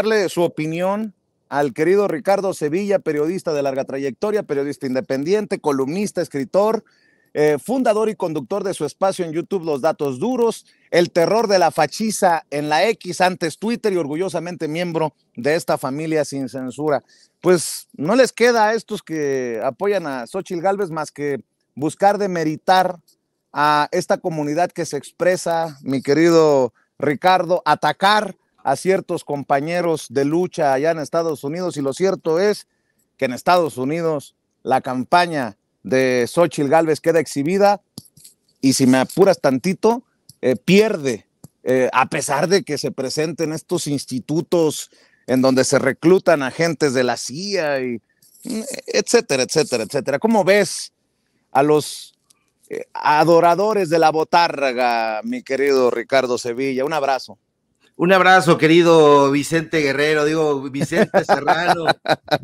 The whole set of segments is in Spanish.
darle su opinión al querido Ricardo Sevilla, periodista de larga trayectoria, periodista independiente, columnista, escritor, eh, fundador y conductor de su espacio en YouTube Los Datos Duros, el terror de la fachiza en la X, antes Twitter y orgullosamente miembro de esta familia sin censura. Pues no les queda a estos que apoyan a Xochitl Galvez más que buscar demeritar a esta comunidad que se expresa, mi querido Ricardo, atacar a ciertos compañeros de lucha allá en Estados Unidos y lo cierto es que en Estados Unidos la campaña de Xochitl Gálvez queda exhibida y si me apuras tantito, eh, pierde, eh, a pesar de que se presenten estos institutos en donde se reclutan agentes de la CIA y mm, etcétera, etcétera, etcétera. ¿Cómo ves a los eh, adoradores de la botarga mi querido Ricardo Sevilla? Un abrazo. Un abrazo, querido Vicente Guerrero, digo Vicente Serrano.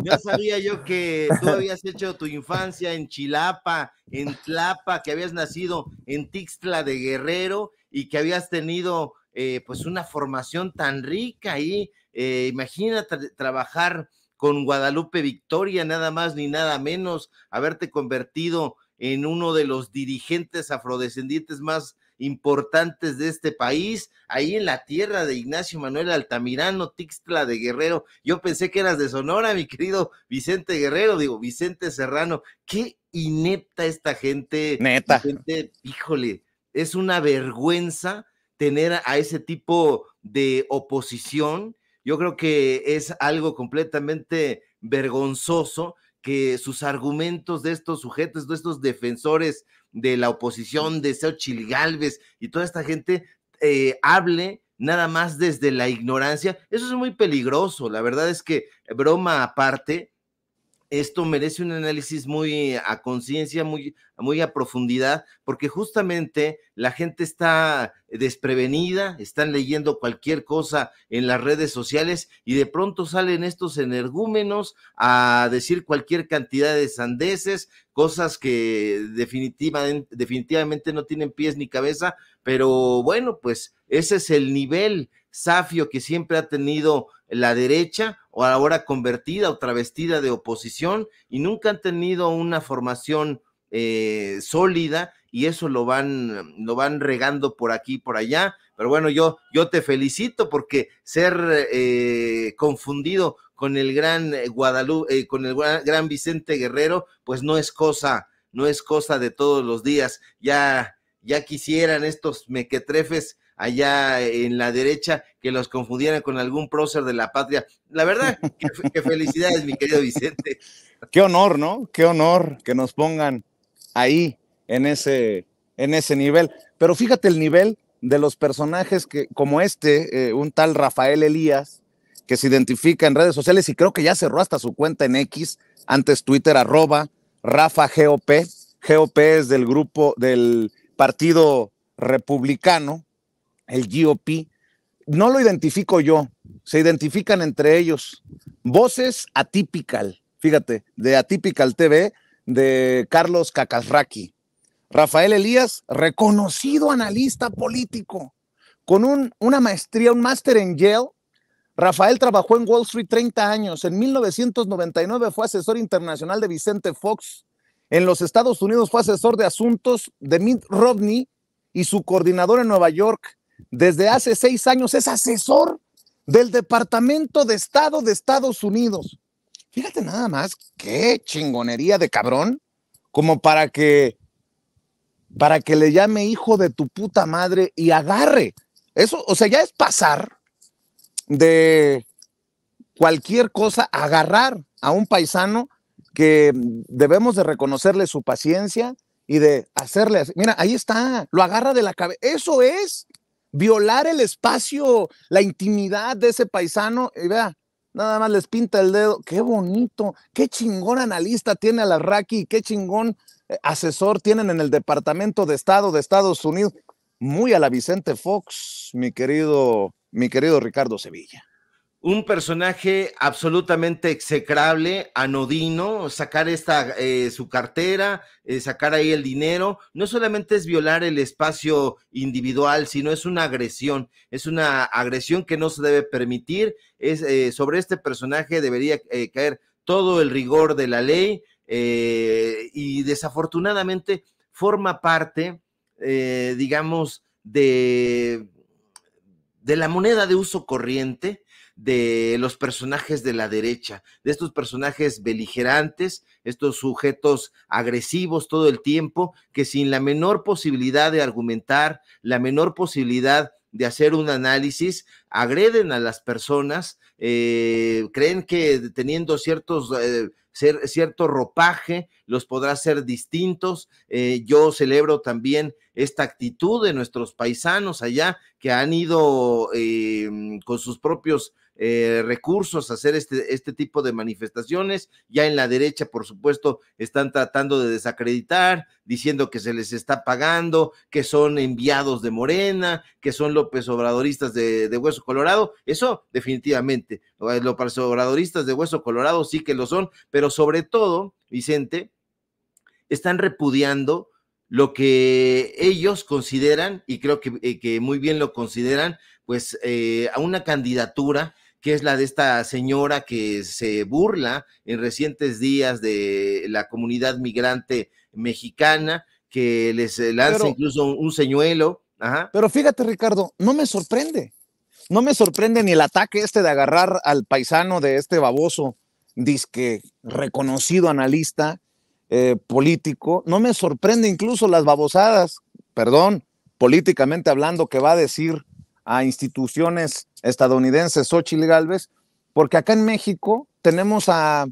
Ya sabía yo que tú habías hecho tu infancia en Chilapa, en Tlapa, que habías nacido en Tixtla de Guerrero y que habías tenido eh, pues una formación tan rica ahí. Eh, imagínate imagina trabajar con Guadalupe Victoria, nada más ni nada menos, haberte convertido en uno de los dirigentes afrodescendientes más importantes de este país, ahí en la tierra de Ignacio Manuel Altamirano, Tixtla de Guerrero. Yo pensé que eras de Sonora, mi querido Vicente Guerrero, digo, Vicente Serrano. Qué inepta esta gente. Neta. Gente, híjole, es una vergüenza tener a ese tipo de oposición. Yo creo que es algo completamente vergonzoso que sus argumentos de estos sujetos, de estos defensores de la oposición, de Xochitl Galvez y toda esta gente, eh, hable nada más desde la ignorancia. Eso es muy peligroso. La verdad es que, broma aparte, esto merece un análisis muy a conciencia, muy, muy a profundidad, porque justamente la gente está desprevenida, están leyendo cualquier cosa en las redes sociales y de pronto salen estos energúmenos a decir cualquier cantidad de sandeces, cosas que definitivamente, definitivamente no tienen pies ni cabeza, pero bueno, pues ese es el nivel safio que siempre ha tenido la derecha o ahora convertida o travestida de oposición y nunca han tenido una formación eh, sólida y eso lo van, lo van regando por aquí y por allá. Pero bueno, yo, yo te felicito porque ser eh, confundido con el gran eh, Guadalupe, con el gran Vicente Guerrero, pues no es cosa, no es cosa de todos los días. Ya, ya quisieran estos mequetrefes allá en la derecha que los confundieran con algún prócer de la patria. La verdad, qué felicidades, mi querido Vicente. Qué honor, ¿no? Qué honor que nos pongan ahí en ese, en ese nivel. Pero fíjate el nivel de los personajes que, como este, eh, un tal Rafael Elías, que se identifica en redes sociales y creo que ya cerró hasta su cuenta en X, antes Twitter, arroba Rafa GOP. GOP es del grupo del Partido Republicano, el GOP, no lo identifico yo, se identifican entre ellos. Voces Atypical, fíjate, de Atypical TV, de Carlos Cacasraqui. Rafael Elías, reconocido analista político, con una maestría, un máster en Yale. Rafael trabajó en Wall Street 30 años. En 1999 fue asesor internacional de Vicente Fox. En los Estados Unidos fue asesor de asuntos de Mitt Romney y su coordinador en Nueva York desde hace seis años es asesor del Departamento de Estado de Estados Unidos. Fíjate nada más, qué chingonería de cabrón, como para que para que le llame hijo de tu puta madre y agarre. Eso, o sea, ya es pasar de cualquier cosa, agarrar a un paisano que debemos de reconocerle su paciencia y de hacerle, mira, ahí está, lo agarra de la cabeza. Eso es violar el espacio, la intimidad de ese paisano, y vea, nada más les pinta el dedo, qué bonito, qué chingón analista tiene a la Raki, qué chingón eh, asesor tienen en el Departamento de Estado de Estados Unidos, muy a la Vicente Fox, mi querido, mi querido Ricardo Sevilla un personaje absolutamente execrable, anodino, sacar esta, eh, su cartera, eh, sacar ahí el dinero, no solamente es violar el espacio individual, sino es una agresión, es una agresión que no se debe permitir, es, eh, sobre este personaje debería caer todo el rigor de la ley y desafortunadamente forma parte, digamos, de, de la moneda de uso corriente, de los personajes de la derecha, de estos personajes beligerantes, estos sujetos agresivos todo el tiempo, que sin la menor posibilidad de argumentar, la menor posibilidad de hacer un análisis, agreden a las personas, eh, creen que teniendo ciertos, eh, cierto ropaje, los podrá ser distintos. Eh, yo celebro también esta actitud de nuestros paisanos allá que han ido eh, con sus propios eh, recursos a hacer este, este tipo de manifestaciones. Ya en la derecha, por supuesto, están tratando de desacreditar, diciendo que se les está pagando, que son enviados de Morena, que son López Obradoristas de, de Hueso Colorado. Eso definitivamente, López Obradoristas de Hueso Colorado sí que lo son, pero sobre todo, Vicente, están repudiando lo que ellos consideran, y creo que, eh, muy bien lo consideran, pues eh, a una candidatura que es la de esta señora que se burla en recientes días de la comunidad migrante mexicana, que les eh, lanza incluso un, señuelo. Pero fíjate, Ricardo, no me sorprende. No me sorprende ni el ataque este de agarrar al paisano de este baboso, disque reconocido analista, eh, político, no me sorprende incluso las babosadas, perdón, políticamente hablando, que va a decir a instituciones estadounidenses Xochitl Galvez, porque acá en México tenemos a,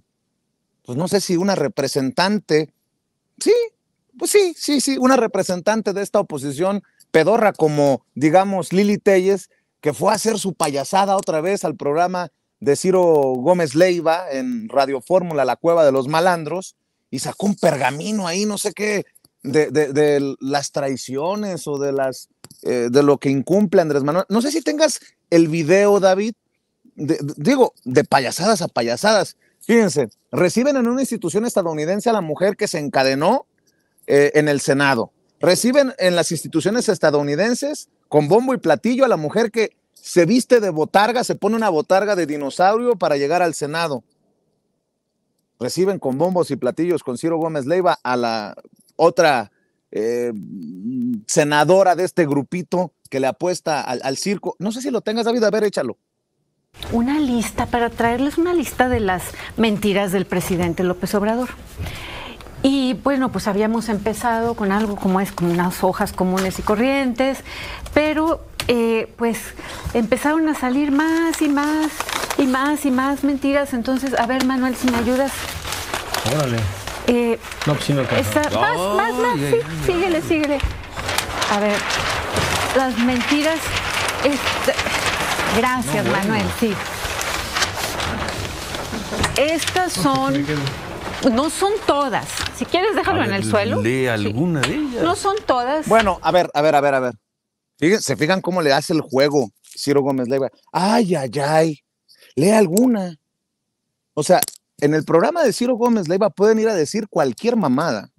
pues no sé si una representante, sí, pues sí, sí, sí, una representante de esta oposición pedorra como, digamos, Lili Telles, que fue a hacer su payasada otra vez al programa de Ciro Gómez Leiva en Radio Fórmula, la cueva de los malandros, y sacó un pergamino ahí, no sé qué, de, las traiciones o de, las, eh, de lo que incumple Andrés Manuel. No sé si tengas el video, David, digo, de payasadas a payasadas. Fíjense, reciben en una institución estadounidense a la mujer que se encadenó eh, en el Senado. Reciben en las instituciones estadounidenses con bombo y platillo a la mujer que se viste de botarga, se pone una botarga de dinosaurio para llegar al Senado reciben con bombos y platillos con Ciro Gómez Leiva a la otra eh, senadora de este grupito que le apuesta al, circo. No sé si lo tengas, David, a ver, échalo. Una lista, para traerles una lista de las mentiras del presidente López Obrador. Y bueno, pues habíamos empezado con algo como es, como unas hojas comunes y corrientes, pero eh, pues empezaron a salir más y más y más y más mentiras. Entonces, a ver, Manuel, si me ayudas. Órale. Eh, no, pues sí Más, más, más, síguele, síguele. A ver, las mentiras. Gracias, Manuel, sí. Estas pues, son. No son todas. Si quieres, déjalo en el suelo. De alguna No son todas. Bueno, a ver, a ver, a ver, a ver se fijan cómo le hace el juego Ciro Gómez Leiva. Ay, ay, ay. Lea alguna. O sea, en el programa de Ciro Gómez Leiva pueden ir a decir cualquier mamada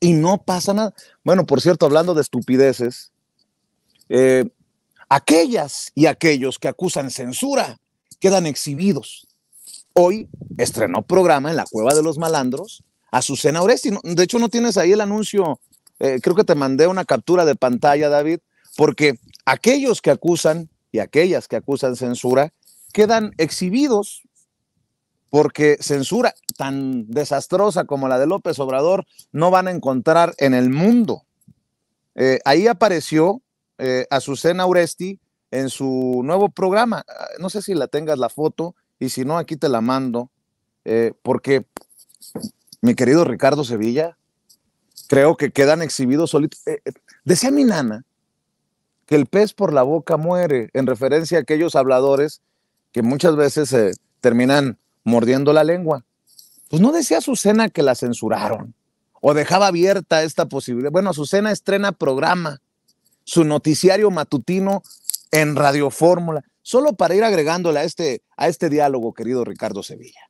y no pasa nada. Bueno, por cierto, hablando de estupideces, eh, aquellas y aquellos que acusan censura quedan exhibidos. Hoy estrenó programa en la Cueva de los Malandros a Susana Oresti. De hecho, no tienes ahí el anuncio. Eh, creo que te mandé una captura de pantalla, David, porque aquellos que acusan y aquellas que acusan censura quedan exhibidos porque censura tan desastrosa como la de López Obrador no van a encontrar en el mundo. Eh, ahí apareció eh, Azucena Uresti en su nuevo programa. Ah, no sé si la tengas la foto y si no, aquí te la mando, eh, porque mi querido Ricardo Sevilla, creo que quedan exhibidos solitos. decía mi nana que el pez por la boca muere, en referencia a aquellos habladores que muchas veces terminan mordiendo la lengua. Pues no decía Azucena que la censuraron o dejaba abierta esta posibilidad. Bueno, Azucena estrena programa, su noticiario matutino en Radio Fórmula, solo para ir agregándole a este, a este diálogo, querido Ricardo Sevilla.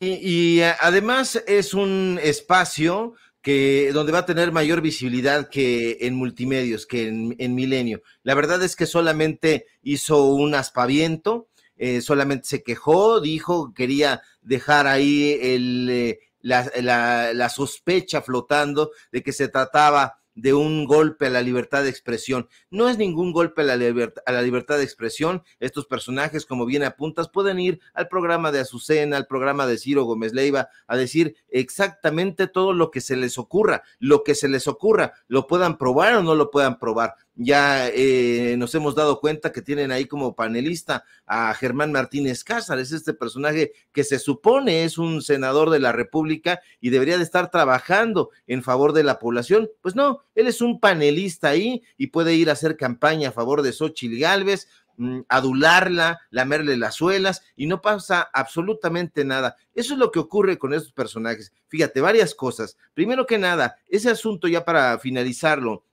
y, eh, además es un espacio que donde va a tener mayor visibilidad que en multimedios, que en, en Milenio. La verdad es que solamente hizo un aspaviento, eh, solamente se quejó, dijo, quería dejar ahí eh, la, la, la, sospecha flotando de que se trataba de un golpe a la libertad de expresión. No es ningún golpe a la, libertad de expresión. Estos personajes, como bien apuntas, pueden ir al programa de Azucena, al programa de Ciro Gómez Leiva, a decir exactamente todo lo que se les ocurra, lo que se les ocurra, lo puedan probar o no lo puedan probar ya eh, nos hemos dado cuenta que tienen ahí como panelista a Germán Martínez es este personaje que se supone es un senador de la República y debería de estar trabajando en favor de la población. Pues no, él es un panelista ahí y puede ir a hacer campaña a favor de Xochitl Gálvez, mm, adularla, lamerle las suelas y no pasa absolutamente nada. Eso es lo que ocurre con estos personajes. Fíjate, varias cosas. Primero que nada, ese asunto ya para finalizarlo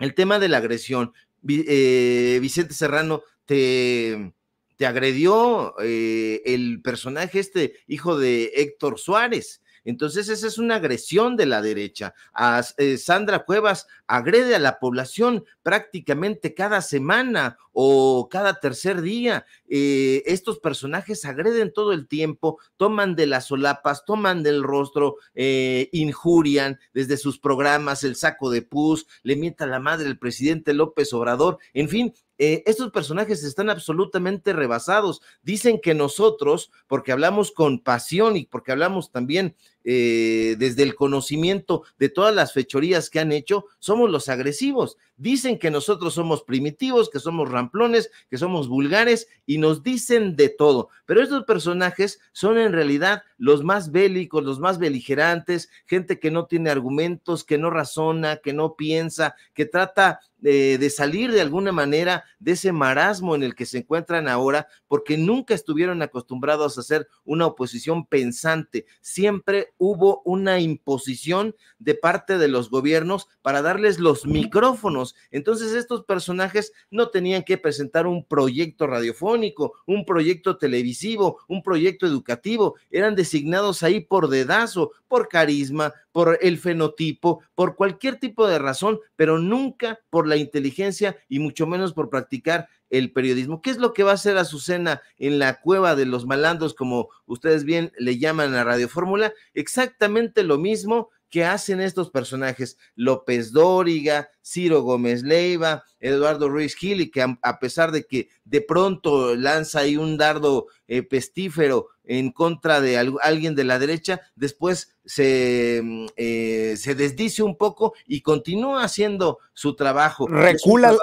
el tema de la agresión. Eh, Vicente Serrano, te, te agredió eh, el personaje este, hijo de Héctor Suárez. Entonces, esa es una agresión de la derecha. A, eh, Sandra Cuevas agrede a la población prácticamente cada semana o cada tercer día. Eh, estos personajes agreden todo el tiempo, toman de las solapas, toman del rostro, eh, injurian desde sus programas, el saco de pus, le mienta la madre el presidente López Obrador. En fin, eh, estos personajes están absolutamente rebasados. Dicen que nosotros, porque hablamos con pasión y porque hablamos también eh, desde el conocimiento de todas las fechorías que han hecho, somos los agresivos. Dicen que nosotros somos primitivos, que somos ramplones, que somos vulgares y nos dicen de todo. Pero estos personajes son en realidad los más bélicos, los más beligerantes, gente que no tiene argumentos, que no razona, que no piensa, que trata de, eh, de salir de alguna manera de ese marasmo en el que se encuentran ahora, porque nunca estuvieron acostumbrados a hacer una oposición pensante, siempre hubo una imposición de parte de los gobiernos para darles los micrófonos. Entonces estos personajes no tenían que presentar un proyecto radiofónico, un proyecto televisivo, un proyecto educativo. Eran designados ahí por dedazo, por carisma, por el fenotipo, por cualquier tipo de razón, pero nunca por la inteligencia y mucho menos por practicar el periodismo. ¿Qué es lo que va a hacer Azucena en la cueva de los malandros, como ustedes bien le llaman a Radio Fórmula? Exactamente lo mismo que hacen estos personajes, López Dóriga, Ciro Gómez Leiva, Eduardo Ruiz Gili, que a, pesar de que de pronto lanza ahí un dardo eh, pestífero en contra de alguien de la derecha, después se, mm, eh, se, desdice un poco y continúa haciendo su trabajo. Recula,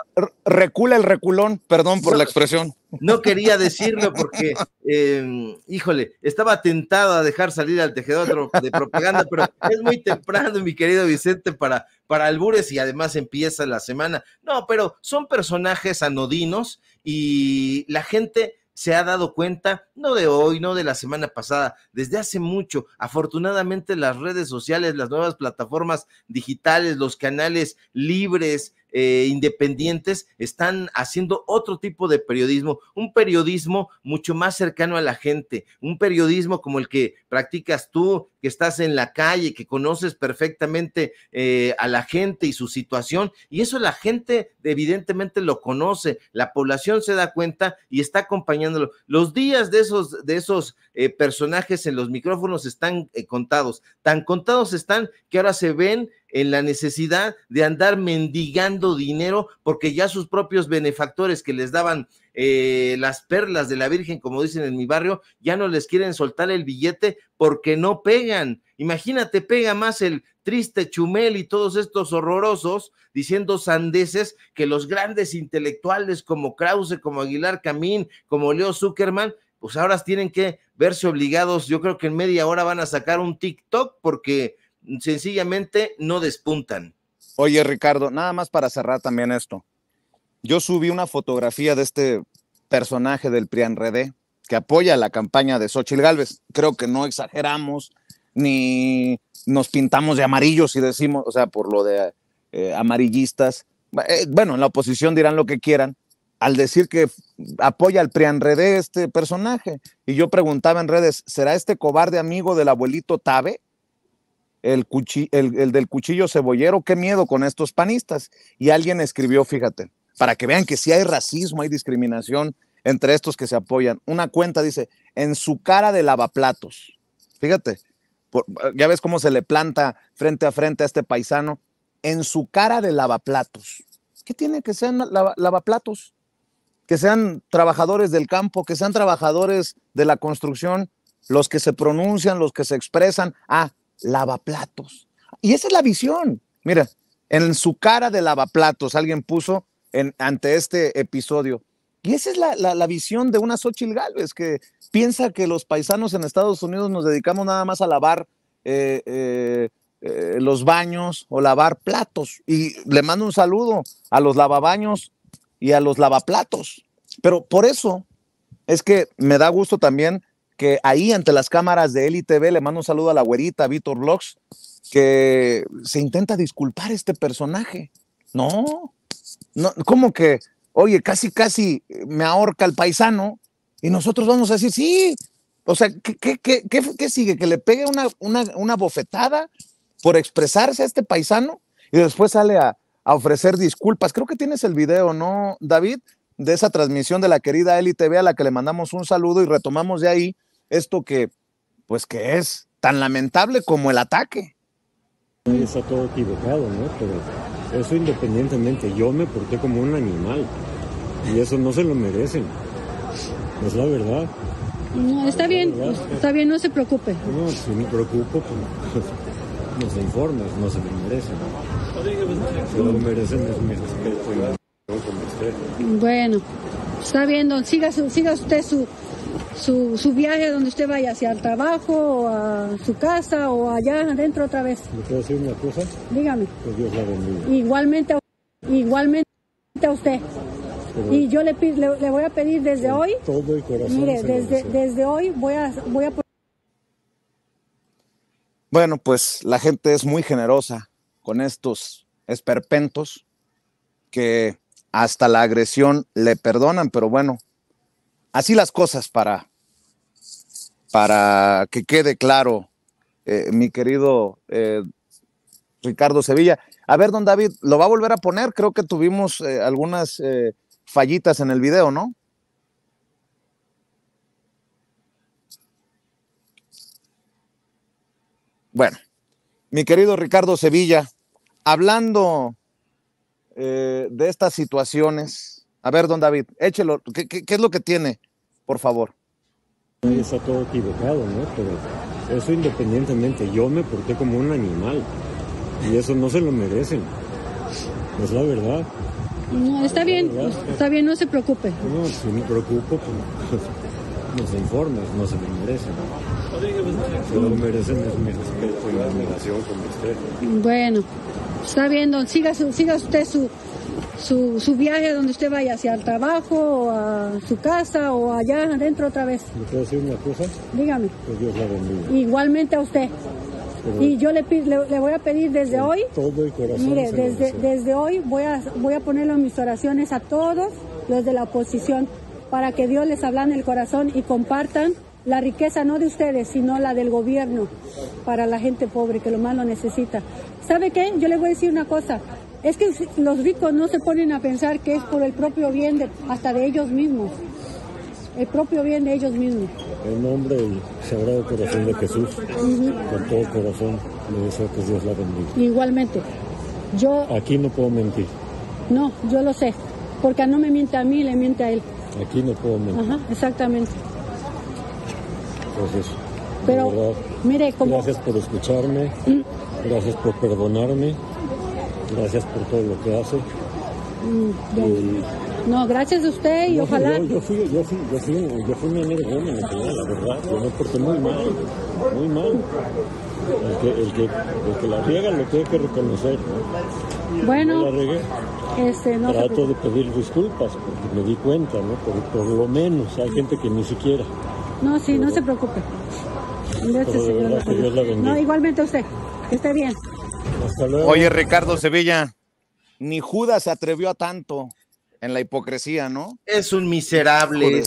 recula el reculón, perdón por la expresión. No quería decirlo porque, em, híjole, estaba tentado a dejar salir al tejedor de propaganda, pero es muy temprano, mi querido Vicente, para para albures y además empieza la semana. No, pero son personajes anodinos y la gente se ha dado cuenta, no de hoy, no de la semana pasada, desde hace mucho. Afortunadamente las redes sociales, las nuevas plataformas digitales, los canales libres, eh, independientes están haciendo otro tipo de periodismo, un periodismo mucho más cercano a la gente, un periodismo como el que practicas tú, que estás en la calle, que conoces perfectamente eh, a la gente y su situación, y eso la gente evidentemente lo conoce, la población se da cuenta y está acompañándolo. Los días de esos, de esos eh, personajes en los micrófonos están contados, tan contados están que ahora se ven en la necesidad de andar mendigando dinero porque ya sus propios benefactores que les daban eh, las perlas de la Virgen, como dicen en mi barrio, ya no les quieren soltar el billete porque no pegan. Imagínate, pega más el triste Chumel y todos estos horrorosos diciendo sandeces que los grandes intelectuales como Krause, como Aguilar Camín, como Leo Zuckerman, pues ahora tienen que verse obligados, yo creo que en media hora van a sacar un TikTok porque sencillamente no despuntan. Oye, Ricardo, nada más para cerrar también esto. Yo subí una fotografía de este personaje del PRIANREDE que apoya la campaña de Xochitl Galvez. Creo que no exageramos ni nos pintamos de amarillos y decimos, o sea, por lo de eh, amarillistas. Eh, bueno, en la oposición dirán lo que quieran, al decir que apoya al PRIANREDE este personaje. Y yo preguntaba en redes, ¿será este cobarde amigo del abuelito Tabe? el, el, del cuchillo cebollero, qué miedo con estos panistas. Y alguien escribió, fíjate, para que vean que si sí hay racismo, hay discriminación entre estos que se apoyan. Una cuenta dice, en su cara de lavaplatos. Fíjate, ya ves cómo se le planta frente a frente a este paisano, en su cara de lavaplatos. ¿Qué tiene que sean lavaplatos? Que sean trabajadores del campo, que sean trabajadores de la construcción, los que se pronuncian, los que se expresan. Ah, lavaplatos. Y esa es la visión. Mira, en su cara de lavaplatos alguien puso en, ante este episodio. Y esa es la, la, visión de una Xochitl Galvez que piensa que los paisanos en Estados Unidos nos dedicamos nada más a lavar eh, eh, eh, los baños o lavar platos. Y le mando un saludo a los lavabaños y a los lavaplatos. Pero por eso es que me da gusto también que ahí ante las cámaras de LITV le mando un saludo a la güerita Víctor Lóx, que se intenta disculpar este personaje. No, no, como que, oye, casi, casi me ahorca el paisano y nosotros vamos a decir, sí, o sea, ¿qué, sigue? ¿Que le pegue una, bofetada por expresarse a este paisano y después sale a, a ofrecer disculpas? Creo que tienes el video, ¿no, David? de esa transmisión de la querida Eli a la que le mandamos un saludo y retomamos de ahí esto que, pues que es tan lamentable como el ataque. Está todo equivocado, ¿no? Pero eso independientemente, yo me porté como un animal y eso no se lo merecen. Es la verdad. No, está bien, está bien, no se preocupe. No, si me preocupo, pues, nos informes, no se lo merecen. Se lo merecen es mi respeto y no con usted. Bueno, está bien, don, siga, siga usted su, su, viaje donde usted vaya, hacia el trabajo, o a su casa o allá adentro otra vez. ¿Le puedo decir una cosa? Dígame. Que Dios la bendiga. Igualmente, igualmente a usted. y yo le, voy a pedir desde hoy. Todo el corazón. Mire, desde, hoy voy a, voy a. Bueno, pues la gente es muy generosa con estos esperpentos que hasta la agresión le perdonan, pero bueno, así las cosas para, para que quede claro, eh, mi querido eh, Ricardo Sevilla. A ver, don David, ¿lo va a volver a poner? Creo que tuvimos eh, algunas fallitas en el video, ¿no? Bueno, mi querido Ricardo Sevilla, hablando de estas situaciones, a ver, don David, échelo, qué es lo que tiene? por favor. Está todo equivocado, ¿no? Pero eso independientemente, yo me porté como un animal y eso no se lo merecen. Es la verdad. está bien, está bien, no se preocupe. No, si me preocupo, pues, nos informes no se lo merecen. Se lo merecen es mi respeto y mi admiración con usted. Bueno, está bien, don, siga, siga usted su, su, viaje donde usted vaya, hacia el trabajo, o a su casa o allá adentro otra vez. ¿Me puede decir una cosa? Dígame. Igualmente a usted. y yo le, le, voy a pedir desde hoy. Todo el corazón. Mire, desde, hoy voy a, voy a ponerlo en mis oraciones a todos los de la oposición para que Dios les en el corazón y compartan la riqueza no de ustedes, sino la del gobierno para la gente pobre que lo más lo necesita. ¿Sabe qué? Yo le voy a decir una cosa. Es que los ricos no se ponen a pensar que es por el propio bien hasta de ellos mismos, el propio bien de ellos mismos. En nombre del Sagrado Corazón de Jesús, con todo corazón, le deseo que Dios la bendiga. Igualmente, yo... Aquí no puedo mentir. No, yo lo sé, porque no me miente a mí, le miente a él. Aquí no puedo mentir. Ajá, exactamente. Pero, mire, Gracias por escucharme, mm. gracias por perdonarme. Gracias por todo lo que hace. Mm, no, gracias a usted y ojalá. Yo, fui, yo fui, yo fui, yo fui la verdad. Yo me porté muy mal, muy mal. El que, el que, la riega lo tiene que reconocer. Bueno, Este, no trato de pedir disculpas porque me di cuenta, ¿no? Por, por lo menos hay gente que ni siquiera. No, sí, no se preocupe. Gracias. No, igualmente a usted. Que esté bien. Oye, Ricardo Sevilla, ni Judas se atrevió a tanto en la hipocresía, ¿no? Es un miserable,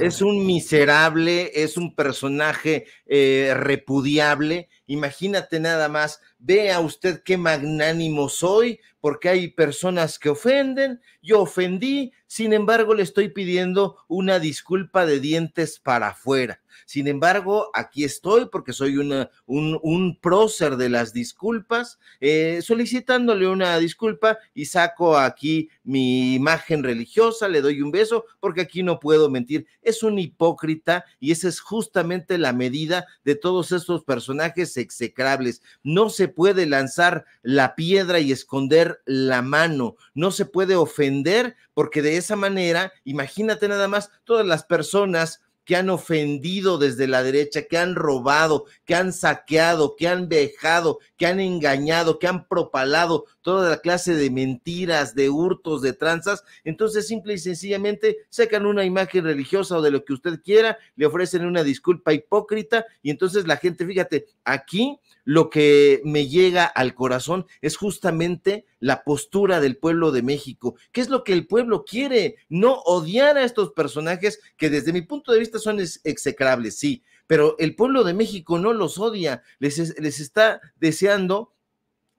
es un miserable, es un personaje eh, repudiable. Imagínate nada más, vea usted qué magnánimo soy, porque hay personas que ofenden, yo ofendí, sin embargo le estoy pidiendo una disculpa de dientes para afuera. Sin embargo, aquí estoy porque soy una, un, un prócer de las disculpas, eh, solicitándole una disculpa y saco aquí mi imagen religiosa, le doy un beso porque aquí no puedo mentir. Es un hipócrita y esa es justamente la medida de todos estos personajes execrables. No se puede lanzar la piedra y esconder la mano, no se puede ofender porque de esa manera, imagínate nada más, todas las personas que han ofendido desde la derecha, que han robado, que han saqueado, que han vejado, que han engañado, que han propalado toda la clase de mentiras, de hurtos, de tranzas. Entonces, simple y sencillamente, sacan una imagen religiosa o de lo que usted quiera, le ofrecen una disculpa hipócrita y entonces la gente, fíjate, aquí lo que me llega al corazón es justamente la postura del pueblo de México, qué es lo que el pueblo quiere, no odiar a estos personajes que desde mi punto de vista son execrables, sí, pero el pueblo de México no los odia, les, les está deseando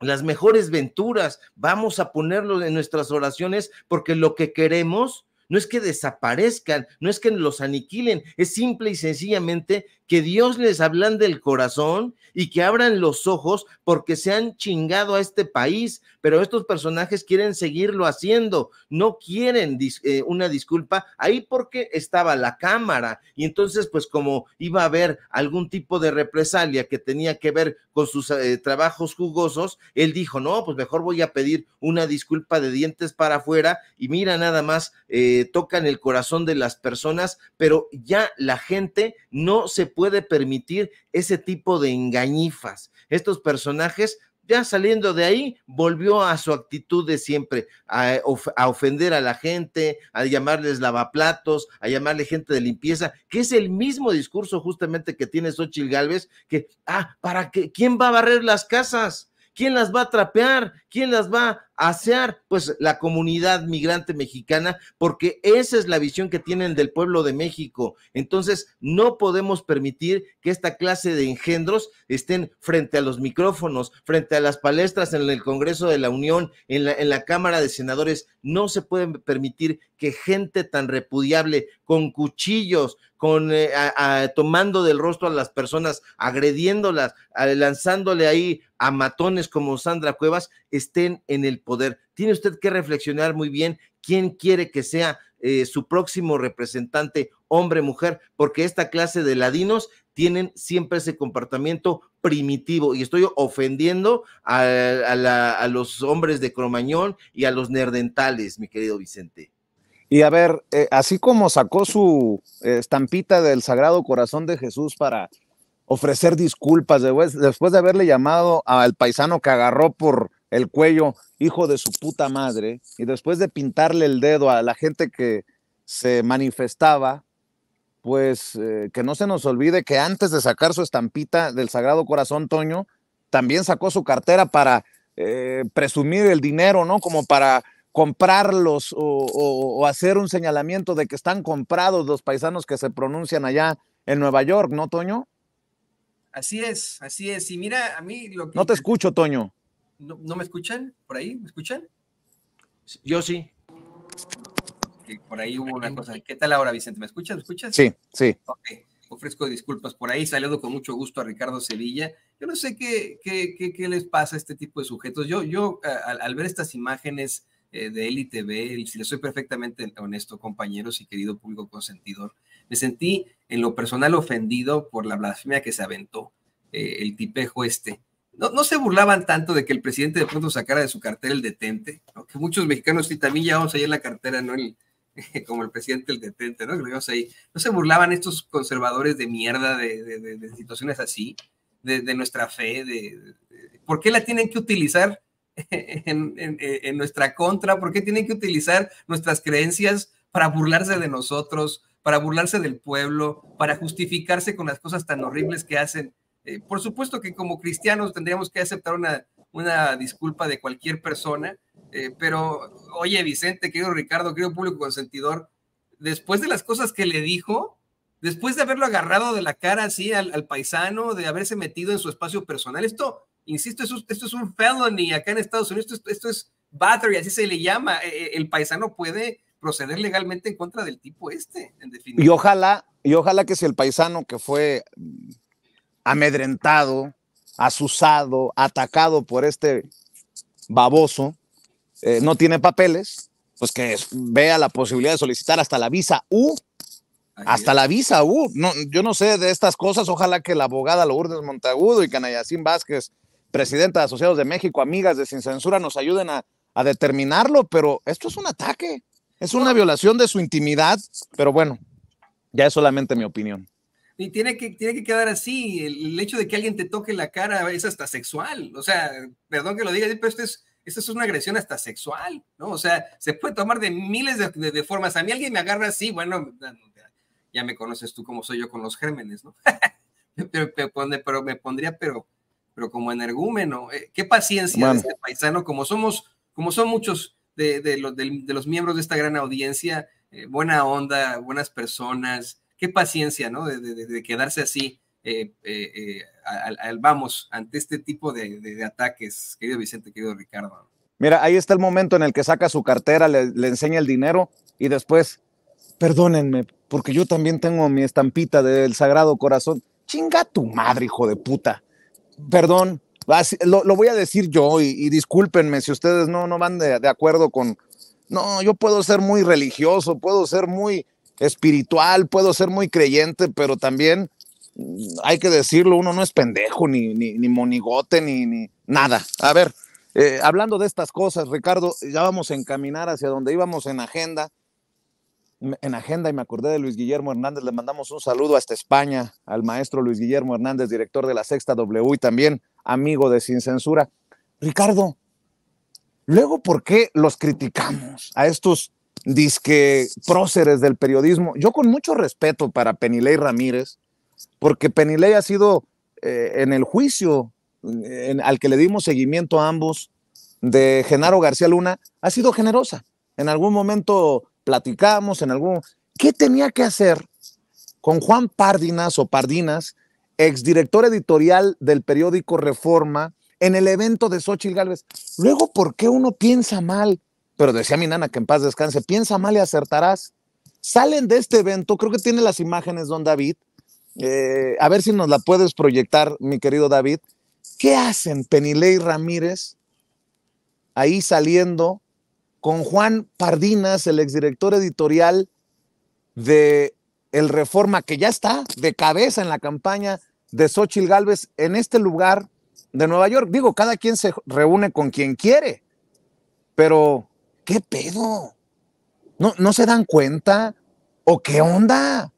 las mejores venturas, vamos a ponerlo en nuestras oraciones porque lo que queremos no es que desaparezcan, no es que los aniquilen, es simple y sencillamente que Dios les hablan del corazón y que abran los ojos porque se han chingado a este país, pero estos personajes quieren seguirlo haciendo, no quieren eh, una disculpa ahí porque estaba la cámara y entonces pues como iba a haber algún tipo de represalia que tenía que ver con sus eh, trabajos jugosos, él dijo, no, pues mejor voy a pedir una disculpa de dientes para afuera y mira nada más, eh, tocan el corazón de las personas, pero ya la gente no se puede permitir ese tipo de engañifas. Estos personajes ya saliendo de ahí, volvió a su actitud de siempre, eh, a, ofender a la gente, a llamarles lavaplatos, a llamarle gente de limpieza, que es el mismo discurso justamente que tiene Xochitl Galvez, que, ah, ¿para que ¿Quién va a barrer las casas? ¿Quién las va a trapear? ¿Quién las va a asear pues la comunidad migrante mexicana, porque esa es la visión que tienen del pueblo de México. Entonces, no podemos permitir que esta clase de engendros estén frente a los micrófonos, frente a las palestras en el Congreso de la Unión, en la, en la Cámara de Senadores. No se puede permitir que gente tan repudiable, con cuchillos, con eh, tomando del rostro a las personas, agrediéndolas, lanzándole ahí a matones como Sandra Cuevas, estén en el poder. Tiene usted que reflexionar muy bien quién quiere que sea eh, su próximo representante, hombre, mujer, porque esta clase de ladinos tienen siempre ese comportamiento primitivo y estoy ofendiendo a, los hombres de Cromañón y a los nerdentales, mi querido Vicente. Y a ver, eh, así como sacó su estampita del Sagrado Corazón de Jesús para ofrecer disculpas después, después de haberle llamado al paisano que agarró por el cuello, hijo de su puta madre, y después de pintarle el dedo a la gente que se manifestaba, pues eh, que no se nos olvide que antes de sacar su estampita del Sagrado Corazón, Toño, también sacó su cartera para eh, presumir el dinero, ¿no? Como para comprarlos o, o, hacer un señalamiento de que están comprados los paisanos que se pronuncian allá en Nueva York, ¿no, Toño? Así es, así es. Y mira, a mí lo que... No te escucho, Toño. ¿No, me escuchan? ¿Por ahí? ¿Me escuchan? Yo sí. por ahí hubo una cosa. ¿Qué tal ahora, Vicente? ¿Me escuchas? escuchas? Sí, sí. ofrezco disculpas. Por ahí saludo con mucho gusto a Ricardo Sevilla. Yo no sé qué, qué, qué, les pasa a este tipo de sujetos. Yo, yo al, ver estas imágenes eh, de y TV, si les soy perfectamente honesto, compañeros y querido público consentidor, me sentí en lo personal ofendido por la blasfemia que se aventó eh, el tipejo este no, se burlaban tanto de que el presidente de pronto sacara de su cartera el detente, aunque que muchos mexicanos sí también llevamos ahí en la cartera, ¿no? como el presidente el detente, ¿no? Que ahí. No se burlaban estos conservadores de mierda de, situaciones así, de, nuestra fe, de, ¿por qué la tienen que utilizar en, en nuestra contra? ¿Por qué tienen que utilizar nuestras creencias para burlarse de nosotros, para burlarse del pueblo, para justificarse con las cosas tan horribles que hacen? Eh, por supuesto que como cristianos tendríamos que aceptar una, una disculpa de cualquier persona, eh, pero oye Vicente, querido Ricardo, querido público consentidor, después de las cosas que le dijo, después de haberlo agarrado de la cara así al, paisano, de haberse metido en su espacio personal, esto, insisto, esto, es un felony acá en Estados Unidos, esto, esto es battery, así se le llama, eh, el paisano puede proceder legalmente en contra del tipo este, en definitiva. Y ojalá, y ojalá que si el paisano que fue amedrentado, asusado, atacado por este baboso, eh, no tiene papeles, pues que vea la posibilidad de solicitar hasta la visa U. hasta la visa U. No, yo no sé de estas cosas. Ojalá que la abogada Lourdes Montagudo y Canayacín Vázquez, presidenta de Asociados de México, amigas de Sin Censura, nos ayuden a determinarlo, pero esto es un ataque. Es una violación de su intimidad, pero bueno, ya es solamente mi opinión y tiene que, tiene que quedar así. El, hecho de que alguien te toque la cara es hasta sexual. O sea, perdón que lo diga, pero esto es, esto es una agresión hasta sexual, ¿no? O sea, se puede tomar de miles de, formas. A mí alguien me agarra así, bueno, ya me conoces tú como soy yo con los gérmenes, ¿no? pero, me pondría, pero, pero como energúmeno. Eh, qué paciencia paisano, como somos, como son muchos de, de, de los miembros de esta gran audiencia, eh, buena onda, buenas personas, qué paciencia, ¿no? De, quedarse así eh, eh, eh, vamos ante este tipo de, ataques, querido Vicente, querido Ricardo. Mira, ahí está el momento en el que saca su cartera, le, enseña el dinero y después, perdónenme, porque yo también tengo mi estampita del Sagrado Corazón. Chinga tu madre, hijo de puta. Perdón, lo, voy a decir yo y, discúlpenme si ustedes no, no van de acuerdo con... No, yo puedo ser muy religioso, puedo ser muy espiritual, puedo ser muy creyente, pero también mm, hay que decirlo, uno no es pendejo, ni, ni, monigote, ni, nada. A ver, eh, hablando de estas cosas, Ricardo, ya vamos a encaminar hacia donde íbamos en agenda. En agenda, y me acordé de Luis Guillermo Hernández, le mandamos un saludo hasta España al maestro Luis Guillermo Hernández, director de la Sexta W y también amigo de Sin Censura. Ricardo, luego, ¿por qué los criticamos a estos disque próceres del periodismo. Yo con mucho respeto para Penilei Ramírez, porque Penilei ha sido eh, en el juicio eh, al que le dimos seguimiento a ambos de Genaro García Luna, ha sido generosa. En algún momento platicamos, en algún... ¿Qué tenía que hacer con Juan Pardinas o Pardinas, exdirector editorial del periódico Reforma, en el evento de Xochitl Gálvez? Luego, ¿por qué uno piensa mal? Pero decía mi nana que en paz descanse, piensa mal y acertarás. Salen de este evento, creo que tiene las imágenes, don David. Eh, a ver si nos la puedes proyectar, mi querido David. ¿Qué hacen Penilei Ramírez ahí saliendo con Juan Pardinas, el exdirector editorial de El Reforma, que ya está de cabeza en la campaña de Xochil Galvez en este lugar de Nueva York? Digo, cada quien se reúne con quien quiere, pero ¿qué pedo? ¿No, no se dan cuenta? ¿O qué onda?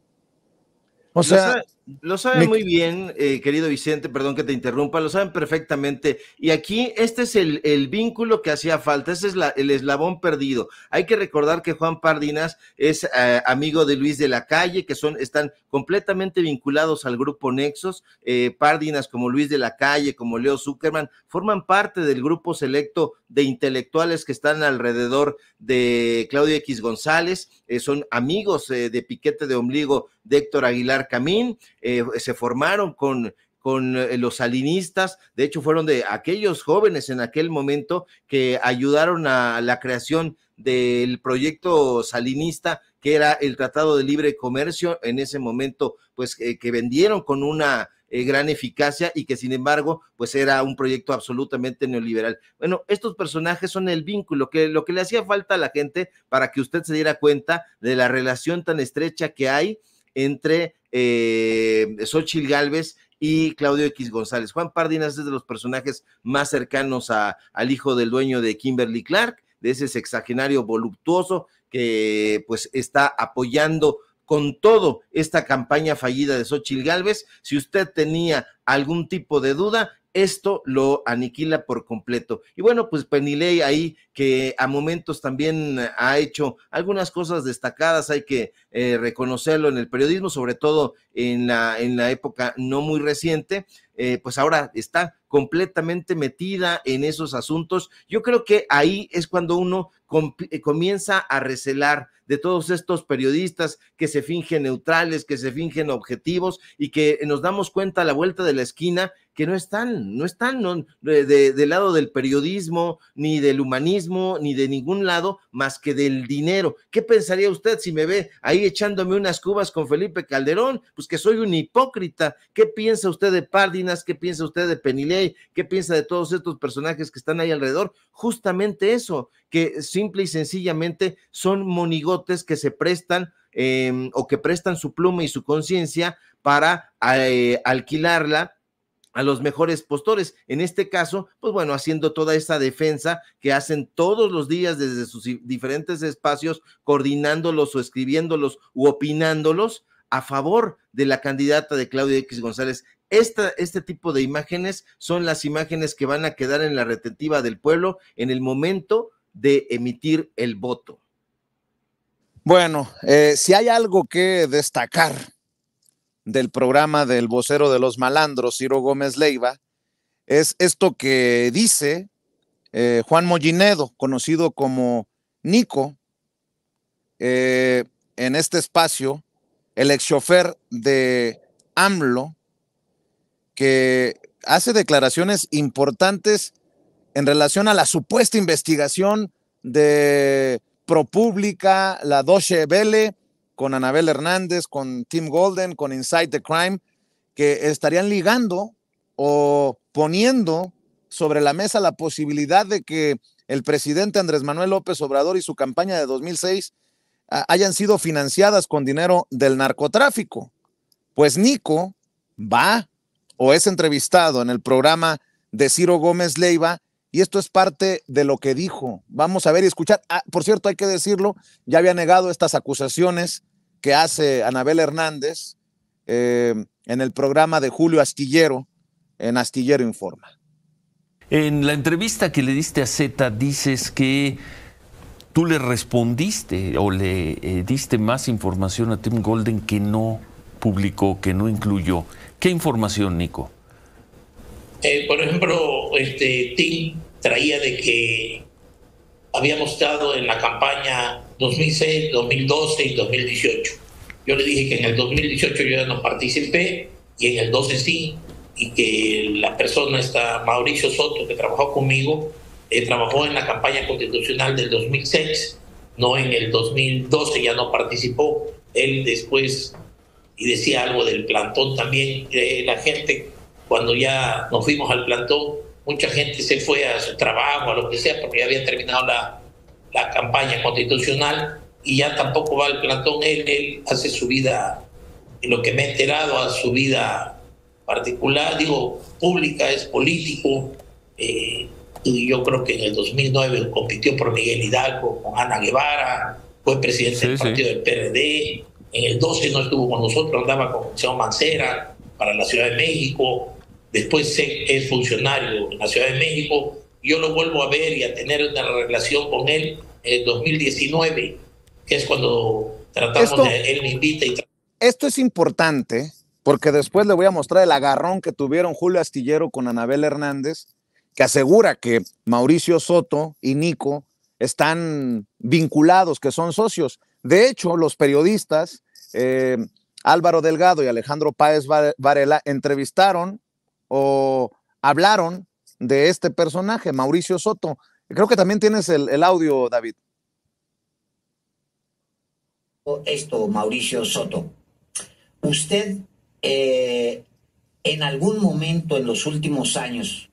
O sea... Lo, sabe, saben muy bien, eh, querido Vicente, perdón que te interrumpa, lo saben perfectamente. Y aquí este es el, vínculo que hacía falta, ese es el eslabón perdido. Hay que recordar que Juan Pardinas es eh, amigo de Luis de la Calle, que son, están completamente vinculados al grupo Nexos. Eh, Pardinas como Luis de la Calle, como Leo Zuckerman, forman parte del grupo selecto de intelectuales que están alrededor de Claudio X González, eh, son amigos eh, de Piquete de Ombligo de Héctor Aguilar Camín, eh, se formaron con con los salinistas, de hecho fueron de aquellos jóvenes en aquel momento que ayudaron a la creación del proyecto salinista que era el Tratado de Libre Comercio en ese momento, pues que vendieron con una eh, gran eficacia y que sin embargo pues era un proyecto absolutamente neoliberal. Bueno, estos personajes son el vínculo, que lo que le hacía falta a la gente para que usted se diera cuenta de la relación tan estrecha que hay entre eh, Xochitl Galvez y Claudio X González. Juan Pardinas es de los personajes más cercanos al hijo del dueño de Kimberly Clark, de ese sexagenario voluptuoso que pues está apoyando con todo esta campaña fallida de Xochitl Galvez. Si usted tenía algún tipo de duda, esto lo aniquila por completo. Y bueno, pues Penilei ahí, que a momentos también ha hecho algunas cosas destacadas, hay que eh, reconocerlo en el periodismo, sobre todo en la, en la época no muy reciente, eh, pues ahora está completamente metida en esos asuntos. Yo creo que ahí es cuando uno eh, comienza a recelar de todos estos periodistas que se fingen neutrales, que se fingen objetivos y que nos damos cuenta a la vuelta de la esquina que no están, no están de, del lado del periodismo, ni del humanismo, ni de ningún lado más que del dinero. ¿Qué pensaría usted si me ve ahí echándome unas cubas con Felipe Calderón? Pues que soy un hipócrita. ¿Qué piensa usted de Párdinas? ¿Qué piensa usted de Penilei? ¿Qué piensa de todos estos personajes que están ahí alrededor? Justamente eso, que simple y sencillamente son monigotes que se prestan em, o que prestan su pluma y su conciencia para eh, alquilarla a los mejores postores. En este caso, pues bueno, haciendo toda esta defensa que hacen todos los días desde sus diferentes espacios, coordinándolos o escribiéndolos u opinándolos a favor de la candidata de Claudia X González. Esta, este tipo de imágenes son las imágenes que van a quedar en la retentiva del pueblo en el momento de emitir el voto. Bueno, eh, si hay algo que destacar del programa del vocero de los malandros, Ciro Gómez Leiva, es esto que dice eh, Juan Mollinedo, conocido como Nico, eh, en este espacio, el ex chofer de AMLO, que hace declaraciones importantes en relación a la supuesta investigación de ProPública, la Doche Vele con Anabel Hernández, con Tim Golden, con Inside the Crime, que estarían ligando o poniendo sobre la mesa la posibilidad de que el presidente Andrés Manuel López Obrador y su campaña de 2006 ah, hayan sido financiadas con dinero del narcotráfico. Pues Nico va o es entrevistado en el programa de Ciro Gómez Leiva y esto es parte de lo que dijo. Vamos a ver y escuchar. Ah, por cierto, hay que decirlo, ya había negado estas acusaciones que hace Anabel Hernández eh, en el programa de Julio Astillero, en Astillero Informa. En la entrevista que le diste a Z dices que tú le respondiste o le eh, diste más información a Tim Golden que no publicó, que no incluyó. ¿Qué información, Nico? Eh, por ejemplo, este, Tim traía de que habíamos estado en la campaña 2006, 2012 y 2018. Yo le dije que en el 2018 yo ya no participé y en el 12 sí, y que la persona está, Mauricio Soto, que trabajó conmigo, eh, trabajó en la campaña constitucional del 2006, no en el 2012 ya no participó. Él después, y decía algo del plantón también, la gente cuando ya nos fuimos al plantón, mucha gente se fue a su trabajo, a lo que sea, porque ya habían terminado la, campaña constitucional y ya tampoco va al plantón. Él, hace su vida, y lo que me he enterado, a su vida particular, digo, pública, es político. Eh, y yo creo que en el 2009 compitió por Miguel Hidalgo, con Ana Guevara, fue presidente del partido del PRD. En el 12 no estuvo con nosotros, andaba con el Mancera para la Ciudad de México después es funcionario en la Ciudad de México, yo lo vuelvo a ver y a tener una relación con él en 2019, que es cuando tratamos esto, de, él me invita y Esto es importante porque después le voy a mostrar el agarrón que tuvieron Julio Astillero con Anabel Hernández, que asegura que Mauricio Soto y Nico están vinculados, que son socios. De hecho, los periodistas eh, Álvaro Delgado y Alejandro Páez Varela entrevistaron o hablaron de este personaje, Mauricio Soto. Creo que también tienes el, audio, David. Esto, Mauricio Soto. Usted eh, en algún momento en los últimos años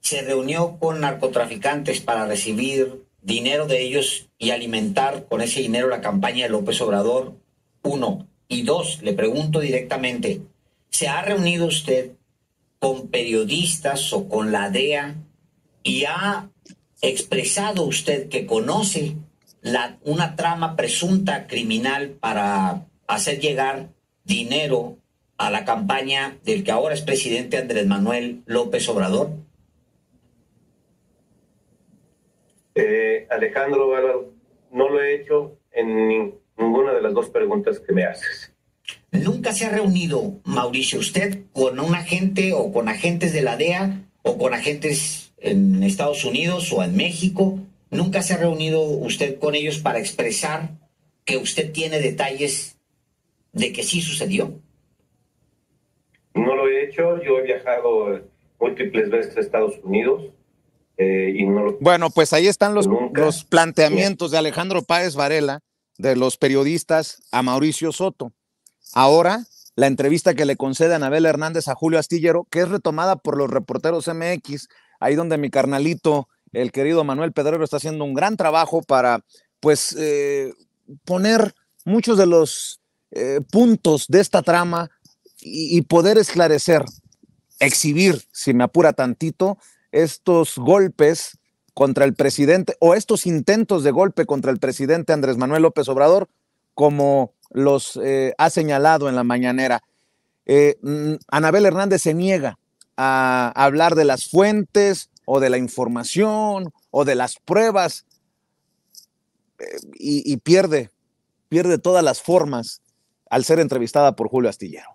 se reunió con narcotraficantes para recibir dinero de ellos y alimentar con ese dinero la campaña de López Obrador. Uno. Y dos, le pregunto directamente, ¿se ha reunido usted con periodistas o con la DEA y ha expresado usted que conoce una trama presunta criminal para hacer llegar dinero a la campaña del que ahora es presidente Andrés Manuel López Obrador? Eh, Alejandro no lo he hecho en ninguna de las dos preguntas que me haces. ¿Nunca se ha reunido, Mauricio, usted con un agente o con agentes de la DEA o con agentes en Estados Unidos o en México? ¿Nunca se ha reunido usted con ellos para expresar que usted tiene detalles de que sí sucedió? No lo he hecho, yo he viajado múltiples veces a Estados Unidos. Eh, y no lo... Bueno, pues ahí están los planteamientos de Alejandro Páez Varela, de los periodistas a Mauricio Soto Ahora, la entrevista que le concede Anabel Hernández a Julio Astillero, que es retomada por los reporteros MX, ahí donde mi carnalito, el querido Manuel Pedrero, está haciendo un gran trabajo para, pues, eh, poner muchos de los eh, puntos de esta trama y, y poder esclarecer, exhibir, si me apura tantito, estos golpes contra el presidente o estos intentos de golpe contra el presidente Andrés Manuel López Obrador como los eh, ha señalado en la mañanera. Eh, mm, Anabel Hernández se niega a hablar de las fuentes o de la información o de las pruebas eh, y, pierde, pierde todas las formas al ser entrevistada por Julio Astillero.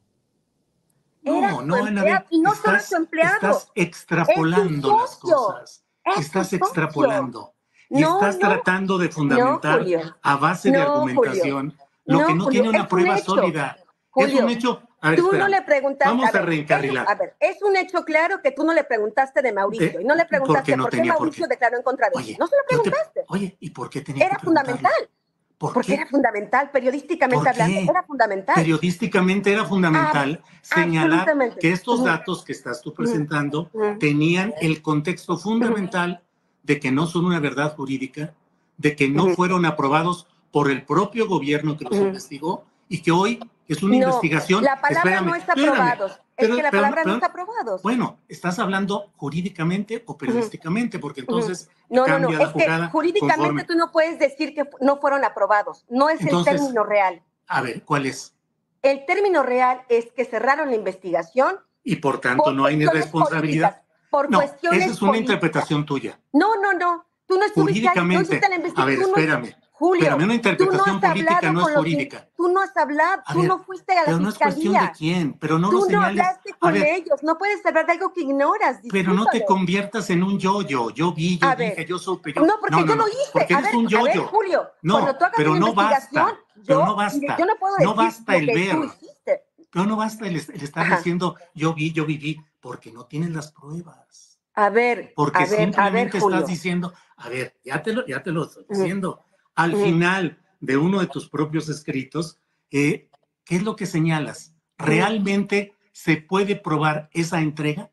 No, no, Anabel, no estás, Estás extrapolando las cosas. estás extrapolando. Y estás tratando de fundamentar a base de argumentación. Lo que no tiene una prueba sólida. es un hecho. tú no le preguntaste. Vamos a, reencarrilar. A ver, es un hecho claro que tú no le preguntaste de Mauricio. Eh, y no le preguntaste por qué Mauricio declaró en contra de él. No se lo preguntaste. oye, ¿y por qué tenía Era fundamental. Porque era fundamental, periodísticamente hablando, era fundamental. Periodísticamente era fundamental señalar que estos datos que estás tú presentando tenían el contexto fundamental de que no son una verdad jurídica, de que no fueron aprobados por el propio gobierno que los investigó y que hoy es una investigación. La palabra no está aprobada Es que la palabra no está aprobada. Bueno, estás hablando jurídicamente o periodísticamente, porque entonces. No, cambia no, no. La es que jurídicamente tú no puedes decir que no fueron aprobados. No es el término real. A ver, ¿cuál es? El término real es que cerraron la investigación. Y por tanto, no hay ni responsabilidad. Por no, Esa es una interpretación tuya. No, no, no. Tú no estuviste. Jurídicamente. Ahí, no a ver, espérame. Julio, una interpretación tú no has política no es jurídica. tú no has hablado, tú no fuiste a la pero fiscalía. Pero no es cuestión de quién, pero no Tú no hablaste con ellos, no puedes hablar de algo que ignoras. Pero no te conviertas en un yo-yo. Yo vi, yo dije, yo supe. No, porque no, yo lo hice. a un yo Julio, no, tú hagas pero no basta. Yo, no basta. Yo no puedo decir basta el ver. pero no basta el, estar diciendo yo vi, yo viví, porque no tienes las pruebas. A ver, porque a ver, simplemente a ver, estás diciendo, a ver, ya te lo estoy diciendo al final de uno de tus propios escritos, eh, ¿qué es lo que señalas? ¿Realmente se puede probar esa entrega?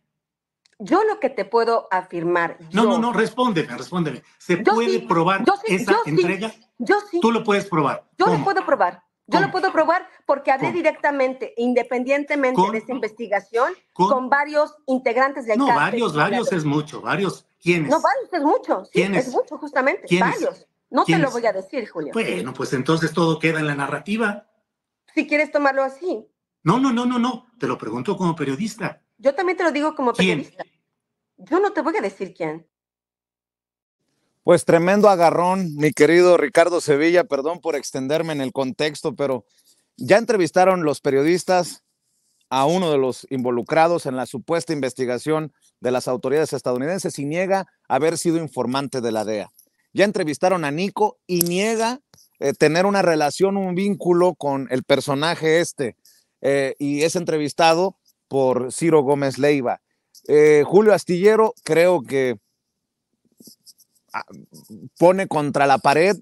Yo lo que te puedo afirmar. No, yo, no, no, respóndeme, respóndeme. ¿Se puede probar esa entrega? yo sí. Tú lo puedes probar. Yo lo puedo probar. Yo lo puedo probar porque hablé directamente, independientemente de esa investigación, ¿Con? varios integrantes de No, varios, varios es mucho, varios. ¿Quiénes? No, varios es mucho. ¿Quiénes? Es mucho, justamente. ¿Quiénes? Varios. No te lo voy a decir, Julio. Bueno, pues entonces todo queda en la narrativa. Si quieres tomarlo así. No, no, no, no, no. Te lo pregunto como periodista. Yo también te lo digo como periodista. Yo no te voy a decir quién. Pues tremendo agarrón, mi querido Ricardo Sevilla, perdón por extenderme en el contexto, pero ya entrevistaron los periodistas a uno de los involucrados en la supuesta investigación de las autoridades estadounidenses y niega haber sido informante de la DEA. Ya entrevistaron a Nico y niega eh, tener una relación, un vínculo con el personaje este. Eh, y es entrevistado por Ciro Gómez Leiva. Eh, Julio Astillero creo que ah, pone contra la pared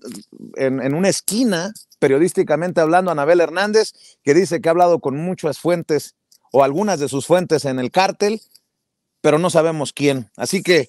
en, en una esquina, periodísticamente hablando, a Anabel Hernández, que dice que ha hablado con muchas fuentes o algunas de sus fuentes en el cártel, pero no sabemos quién. Así que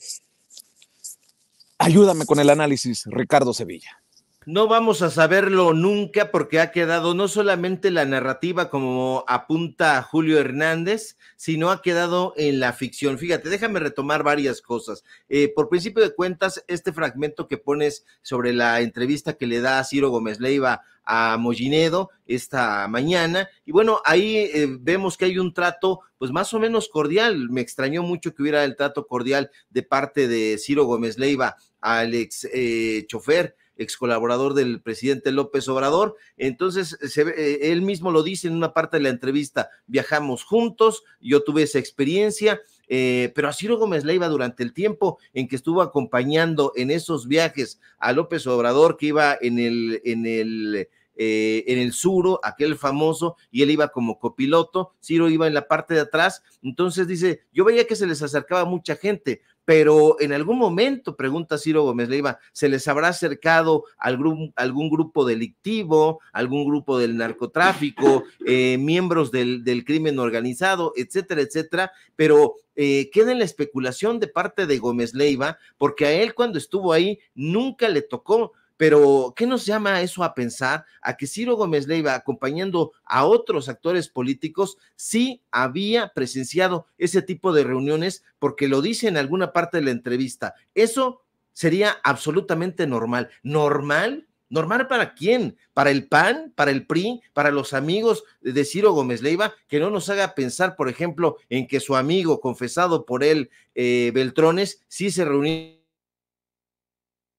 Ayúdame con el análisis, Ricardo Sevilla. No vamos a saberlo nunca porque ha quedado no solamente la narrativa como apunta Julio Hernández, sino ha quedado en la ficción. Fíjate, déjame retomar varias cosas. Eh, por principio de cuentas, este fragmento que pones sobre la entrevista que le da a Ciro Gómez Leiva a Mollinedo esta mañana. Y bueno, ahí eh, vemos que hay un trato, pues más o menos cordial. Me extrañó mucho que hubiera el trato cordial de parte de Ciro Gómez Leiva al ex eh, chofer ex colaborador del presidente López Obrador. Entonces, eh, él mismo lo dice en una parte de la entrevista, viajamos juntos, yo tuve esa experiencia. Eh, pero así Ciro Gómez iba durante el tiempo en que estuvo acompañando en esos viajes a López Obrador que iba en el, en el eh, en el Suro, aquel famoso, y él iba como copiloto, Ciro iba en la parte de atrás, entonces dice, yo veía que se les acercaba mucha gente, pero en algún momento, pregunta Ciro Gómez Leiva, ¿se les habrá acercado algún, algún grupo delictivo, algún grupo del narcotráfico, eh, miembros del, crimen organizado, etcétera, etcétera? Pero eh, queda en la especulación de parte de Gómez Leiva, porque a él cuando estuvo ahí nunca le tocó pero ¿qué nos llama eso a pensar? A que Ciro Gómez Leiva, acompañando a otros actores políticos, sí había presenciado ese tipo de reuniones, porque lo dice en alguna parte de la entrevista. Eso sería absolutamente normal. ¿Normal? ¿Normal para quién? ¿Para el PAN? ¿Para el PRI? ¿Para los amigos de Ciro Gómez Leiva? Que no nos haga pensar, por ejemplo, en que su amigo, confesado por él, eh, Beltrones, sí se reunió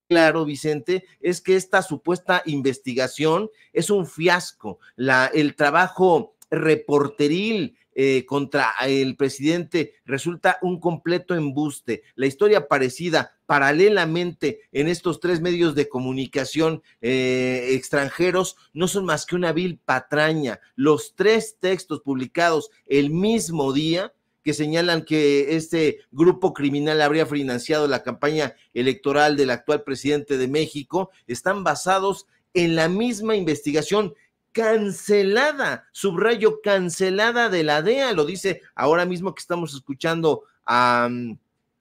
claro, Vicente, es que esta supuesta investigación es un fiasco. La, el trabajo reporteril eh, contra el presidente resulta un completo embuste. La historia parecida paralelamente en estos tres medios de comunicación eh, extranjeros no son más que una vil patraña. Los tres textos publicados el mismo día que señalan que este grupo criminal habría financiado la campaña electoral del actual presidente de México están basados en la misma investigación cancelada, subrayo cancelada de la DEA, lo dice ahora mismo que estamos escuchando mm, a,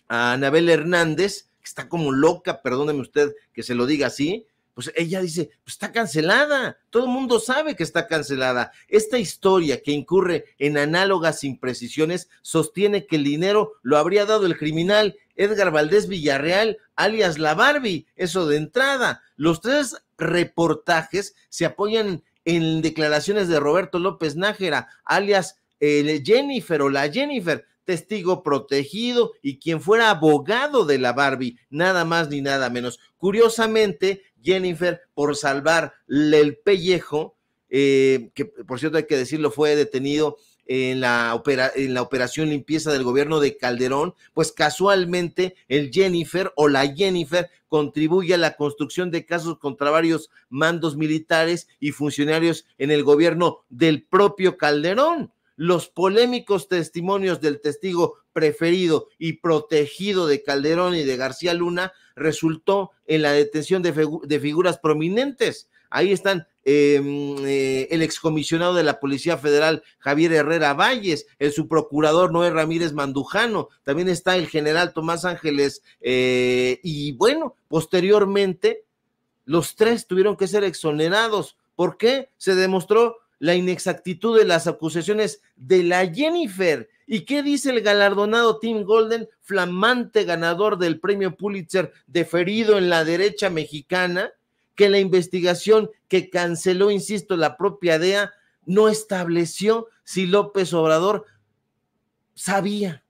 Anabel Hernández, que está como loca, perdóneme usted que se lo diga así, pues ella dice, pues está cancelada, todo el mundo sabe que está cancelada. Esta historia que incurre en análogas imprecisiones sostiene que el dinero lo habría dado el criminal Edgar Valdés Villarreal, alias La Barbie, eso de entrada. Los tres reportajes se apoyan en declaraciones de Roberto López Nájera, alias Jennifer o la Jennifer, testigo protegido y quien fuera abogado de la Barbie, nada más ni nada menos. Curiosamente, Jennifer por salvar el pellejo, eh, que por cierto hay que decirlo, fue detenido en la, en la operación limpieza del gobierno de Calderón, pues casualmente el Jennifer o la Jennifer contribuye a la construcción de casos contra varios mandos militares y funcionarios en el gobierno del propio Calderón. Los polémicos testimonios del testigo preferido y protegido de Calderón y de García Luna resultó en la detención de, figuras prominentes. Ahí están em, eh, el excomisionado de la Policía Federal, Javier Herrera Valles, el subprocurador Noé Ramírez Mandujano, también está el general Tomás Ángeles, eh, y bueno, posteriormente los tres tuvieron que ser exonerados. porque Se demostró la inexactitud de las acusaciones de la Jennifer ¿Y qué dice el galardonado Tim Golden, flamante ganador del premio Pulitzer, deferido en la derecha mexicana? Que la investigación que canceló, insisto, la propia DEA no estableció si López Obrador sabía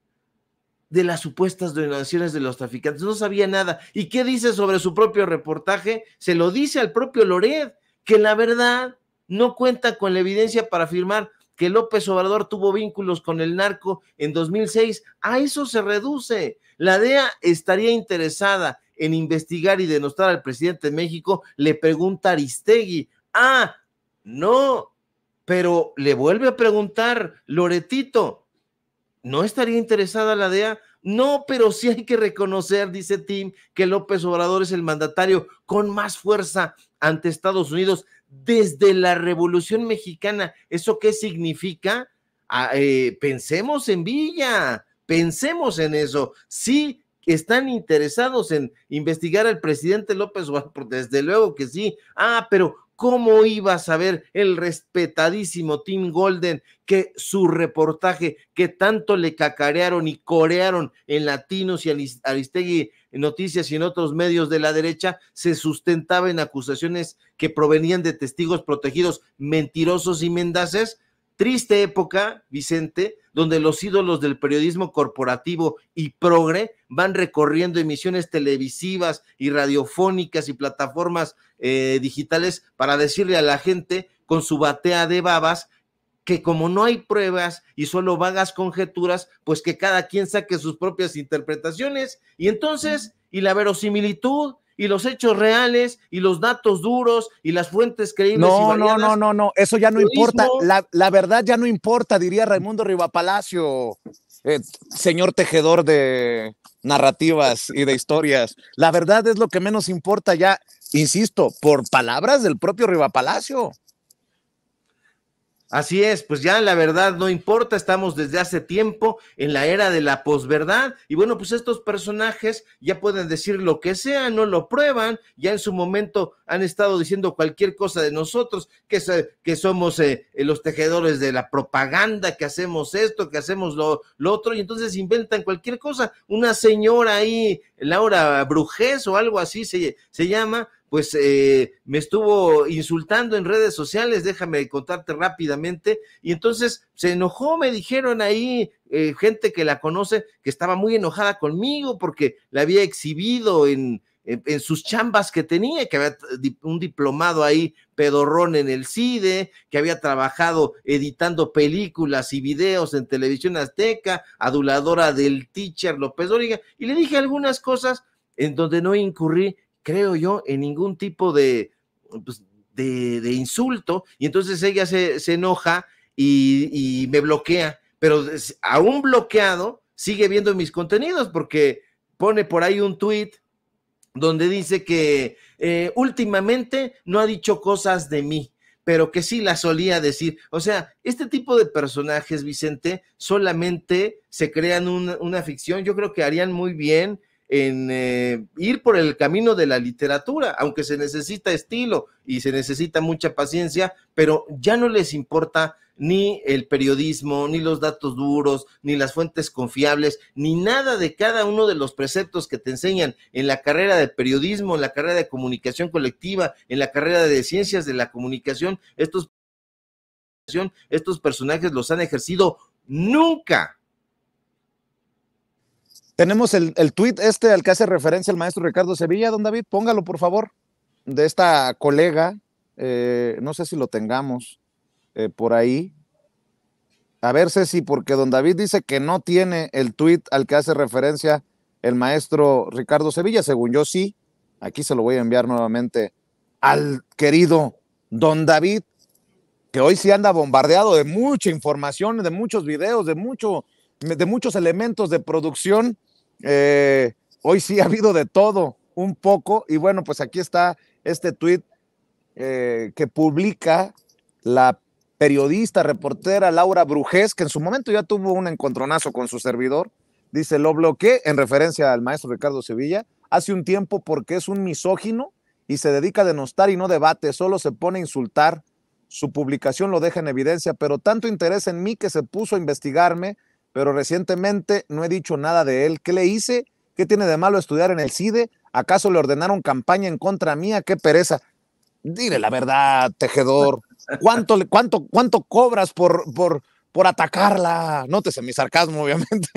de las supuestas donaciones de los traficantes, no sabía nada. ¿Y qué dice sobre su propio reportaje? Se lo dice al propio Loret, que la verdad no cuenta con la evidencia para afirmar que López Obrador tuvo vínculos con el narco en 2006. A eso se reduce. La DEA estaría interesada en investigar y denostar al presidente de México, le pregunta Aristegui. Ah, no, pero le vuelve a preguntar Loretito. ¿No estaría interesada la DEA? No, pero sí hay que reconocer, dice Tim, que López Obrador es el mandatario con más fuerza ante Estados Unidos desde la Revolución Mexicana. ¿Eso qué significa? Ah, eh, pensemos en Villa, pensemos en eso. Sí, están interesados en investigar al presidente López Obrador, desde luego que sí. Ah, pero ¿Cómo iba a saber el respetadísimo Tim Golden que su reportaje que tanto le cacarearon y corearon en Latinos y Aristegui Noticias y en otros medios de la derecha se sustentaba en acusaciones que provenían de testigos protegidos mentirosos y mendaces? triste época, Vicente, donde los ídolos del periodismo corporativo y progre van recorriendo emisiones televisivas y radiofónicas y plataformas eh, digitales para decirle a la gente con su batea de babas que como no hay pruebas y solo vagas conjeturas, pues que cada quien saque sus propias interpretaciones y entonces, y la verosimilitud y los hechos reales y los datos duros y las fuentes creíbles. No, no, no, no, no, eso ya no importa. La, verdad ya no importa, diría Raimundo Rivapalacio, eh, señor tejedor de narrativas y de historias. La verdad es lo que menos importa ya, insisto, por palabras del propio Rivapalacio. Así es, pues ya la verdad no importa, estamos desde hace tiempo en la era de la posverdad y bueno, pues estos personajes ya pueden decir lo que sea, no lo prueban, ya en su momento han estado diciendo cualquier cosa de nosotros, que, que somos eh, eh, los tejedores de la propaganda, que hacemos esto, que hacemos lo, otro y entonces inventan cualquier cosa. Una señora ahí, Laura Brujés o algo así se, se llama, pues eh, me estuvo insultando en redes sociales, déjame contarte rápidamente, y entonces se enojó, me dijeron ahí eh, gente que la conoce, que estaba muy enojada conmigo porque la había exhibido en, en, sus chambas que tenía, que había un diplomado ahí pedorrón en el CIDE, que había trabajado editando películas y videos en televisión azteca, aduladora del teacher López Dóriga, y le dije algunas cosas en donde no incurrí creo yo, en ningún tipo pues, de, de, insulto. Y entonces ella se, enoja y, me bloquea. Pero aún bloqueado, sigue viendo mis contenidos porque pone por ahí un tweet donde dice que eh, últimamente no ha dicho cosas de mí pero que sí las solía decir. O sea, este tipo de personajes, Vicente, solamente se crean una ficción. Yo creo que harían muy bien en eh, ir por el camino de la literatura, aunque se necesita estilo y se necesita mucha paciencia, pero ya no les importa ni el periodismo, ni los datos duros, ni las fuentes confiables, ni nada de cada uno de los preceptos que te enseñan en la carrera de periodismo, en la carrera de comunicación colectiva, en la carrera de ciencias de la comunicación. Estos, estos personajes los han ejercido nunca tenemos el, el tuit este al que hace referencia el maestro Ricardo Sevilla, don David, póngalo por favor, de esta colega, eh, no sé si lo tengamos eh, por ahí. A ver, si porque don David dice que no tiene el tweet al que hace referencia el maestro Ricardo Sevilla, según yo sí, aquí se lo voy a enviar nuevamente al querido don David, que hoy sí anda bombardeado de mucha información, de muchos videos, de mucho de muchos elementos de producción. Eh, hoy sí ha habido de todo, un poco. Y bueno, pues aquí está este tweet eh, que publica la periodista, reportera Laura Brujés, que en su momento ya tuvo un encontronazo con su servidor. Dice, lo bloqueé en referencia al maestro Ricardo Sevilla hace un tiempo porque es un misógino y se dedica a denostar y no debate, solo se pone a insultar. Su publicación lo deja en evidencia, pero tanto interés en mí que se puso a investigarme pero recientemente no he dicho nada de él. ¿Qué le hice? ¿Qué tiene de malo estudiar en el CIDE? ¿Acaso le ordenaron campaña en contra mía? ¡Qué pereza! Dile la verdad, tejedor. ¿Cuánto, cuánto, cuánto cobras por, por, por atacarla. Nótese mi sarcasmo, obviamente.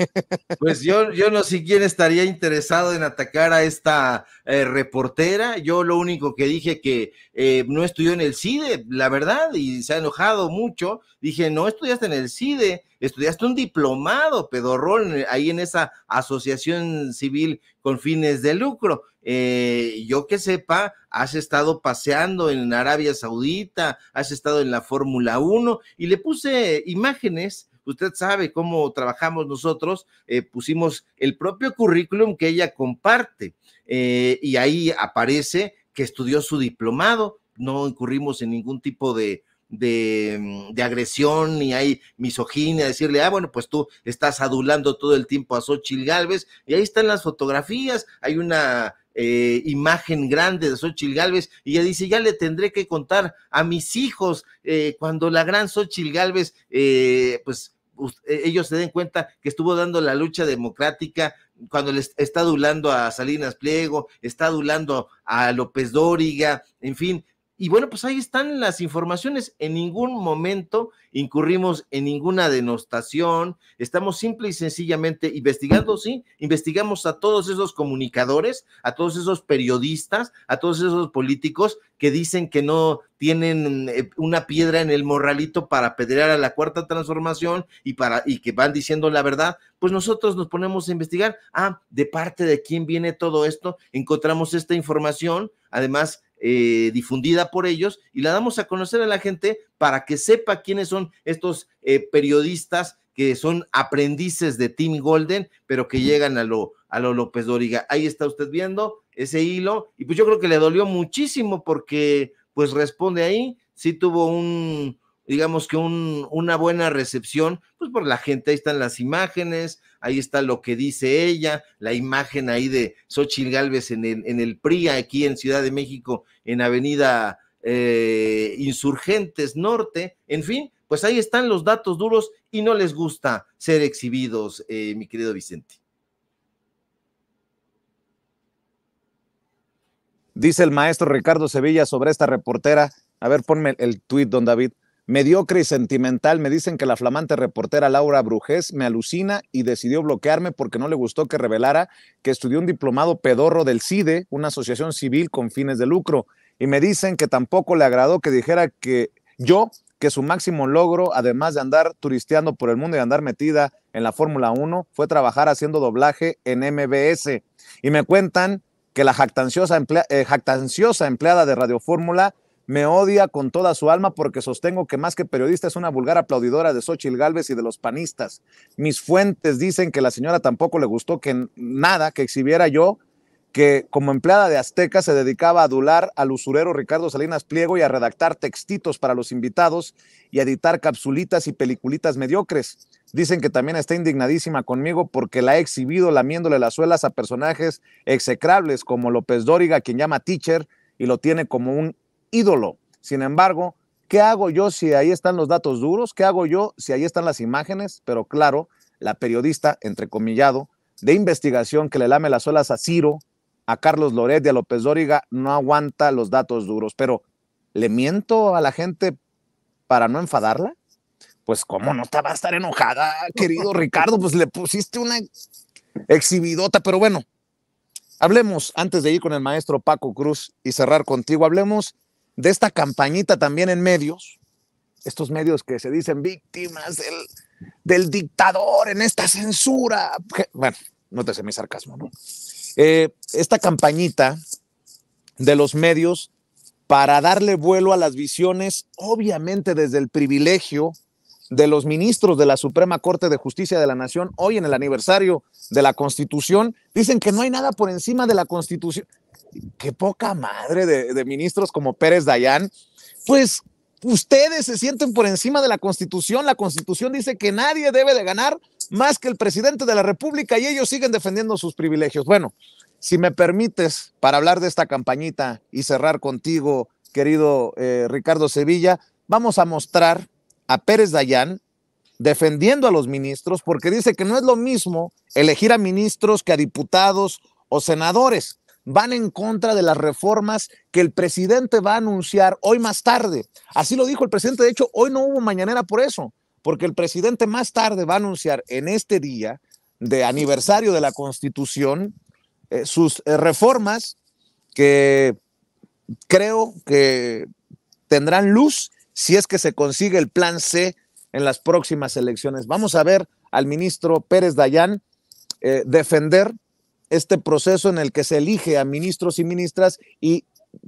Pues yo, yo no sé quién estaría interesado en atacar a esta eh, reportera. Yo lo único que dije que eh, no estudió en el CIDE, la verdad, y se ha enojado mucho. Dije, no estudiaste en el CIDE, estudiaste un diplomado, pedorrón, ahí en esa asociación civil con fines de lucro. Eh, yo que sepa, has estado paseando en Arabia Saudita, has estado en la Fórmula 1 y le puse imágenes. Usted sabe cómo trabajamos nosotros, eh, pusimos el propio currículum que ella comparte eh, y ahí aparece que estudió su diplomado, no incurrimos en ningún tipo de, de, de, agresión ni hay misoginia, decirle, ah, bueno, pues tú estás adulando todo el tiempo a Xochitl Galvez, y ahí están las fotografías, hay una eh, imagen grande de Sochil Gálvez, y ella dice, ya le tendré que contar a mis hijos eh, cuando la gran Sochil Gálvez, eh, pues ellos se den cuenta que estuvo dando la lucha democrática cuando les está adulando a Salinas Pliego, está adulando a López Dóriga, en fin, y bueno, pues ahí están las informaciones. En ningún momento incurrimos en ninguna denostación. Estamos simple y sencillamente investigando, sí, investigamos a todos esos comunicadores, a todos esos periodistas, a todos esos políticos que dicen que no tienen eh, una piedra en el morralito para pedrear a la cuarta transformación y para y que van diciendo la verdad, pues nosotros nos ponemos a investigar, ah, de parte de quién viene todo esto, encontramos esta información, además eh, difundida por ellos y la damos a conocer a la gente para que sepa quiénes son estos eh, periodistas que son aprendices de Tim Golden, pero que llegan a lo, a lo López Doriga. Ahí está usted viendo ese hilo y pues yo creo que le dolió muchísimo porque pues responde ahí, sí tuvo un, digamos que una buena recepción, pues por la gente, ahí están las imágenes, ahí está lo que dice ella, la imagen ahí de Xochitl Gálvez en el, en PRI, aquí en Ciudad de México, en Avenida eh, Insurgentes Norte, en fin, pues ahí están los datos duros y no les gusta ser exhibidos, eh, mi querido Vicente. Dice el maestro Ricardo Sevilla sobre esta reportera. A ver, ponme el tuit, don David. Mediocre y sentimental, me dicen que la flamante reportera Laura Brujés me alucina y decidió bloquearme porque no le gustó que revelara que estudió un diplomado pedorro del CIDE, una asociación civil con fines de lucro. Y me dicen que tampoco le agradó que dijera que yo, que su máximo logro, además de andar turisteando por el mundo y andar metida en la Fórmula 1, fue trabajar haciendo doblaje en MBS. Y me cuentan que la jactanciosa, eh, jactanciosa empleada de Radio Fórmula me odia con toda su alma porque sostengo que más que periodista es una vulgar aplaudidora de Xochitl Galvez y de los panistas. Mis fuentes dicen que la señora tampoco le gustó que nada que exhibiera yo que como empleada de Azteca se dedicaba a adular al usurero Ricardo Salinas Pliego y a redactar textitos para los invitados y editar capsulitas y peliculitas mediocres. Dicen que también está indignadísima conmigo porque la he exhibido lamiéndole las suelas a personajes execrables como López Dóriga, quien llama teacher y lo tiene como un ídolo. Sin embargo, ¿qué hago yo si ahí están los datos duros? ¿Qué hago yo si ahí están las imágenes? Pero claro, la periodista, entrecomillado, de investigación que le lame las olas a Ciro, a Carlos Loret y a López Dóriga no aguanta los datos duros. Pero, ¿le miento a la gente para no enfadarla? Pues, ¿cómo no te va a estar enojada, querido Ricardo? Pues le pusiste una exhibidota, pero bueno. Hablemos, antes de ir con el maestro Paco Cruz y cerrar contigo, hablemos de esta campañita también en medios, estos medios que se dicen víctimas del, dictador en esta censura. Bueno, no te sé mi sarcasmo, ¿no? Eh, esta campañita de los medios para darle vuelo a las visiones, obviamente desde el privilegio de los ministros de la Suprema Corte de Justicia de la Nación, hoy en el aniversario de la Constitución, dicen que no hay nada por encima de la Constitución qué poca madre de, ministros como Pérez Dayán, pues ustedes se sienten por encima de la constitución, la constitución dice que nadie debe de ganar más que el presidente de la República y ellos siguen defendiendo sus privilegios. Bueno, si me permites, para hablar de esta campañita y cerrar contigo, querido eh, Ricardo Sevilla, vamos a mostrar a Pérez Dayán defendiendo a los ministros porque dice que no es lo mismo elegir a ministros que a diputados o senadores van en contra de las reformas que el presidente va a anunciar hoy más tarde. Así lo dijo el presidente. De hecho, hoy no hubo mañanera por eso, porque el presidente más tarde va a anunciar en este día de aniversario de la Constitución eh, sus eh, reformas que creo que tendrán luz si es que se consigue el plan C en las próximas elecciones. Vamos a ver al ministro Pérez Dayán eh, defender este proceso en el que se elige a ministros y ministras y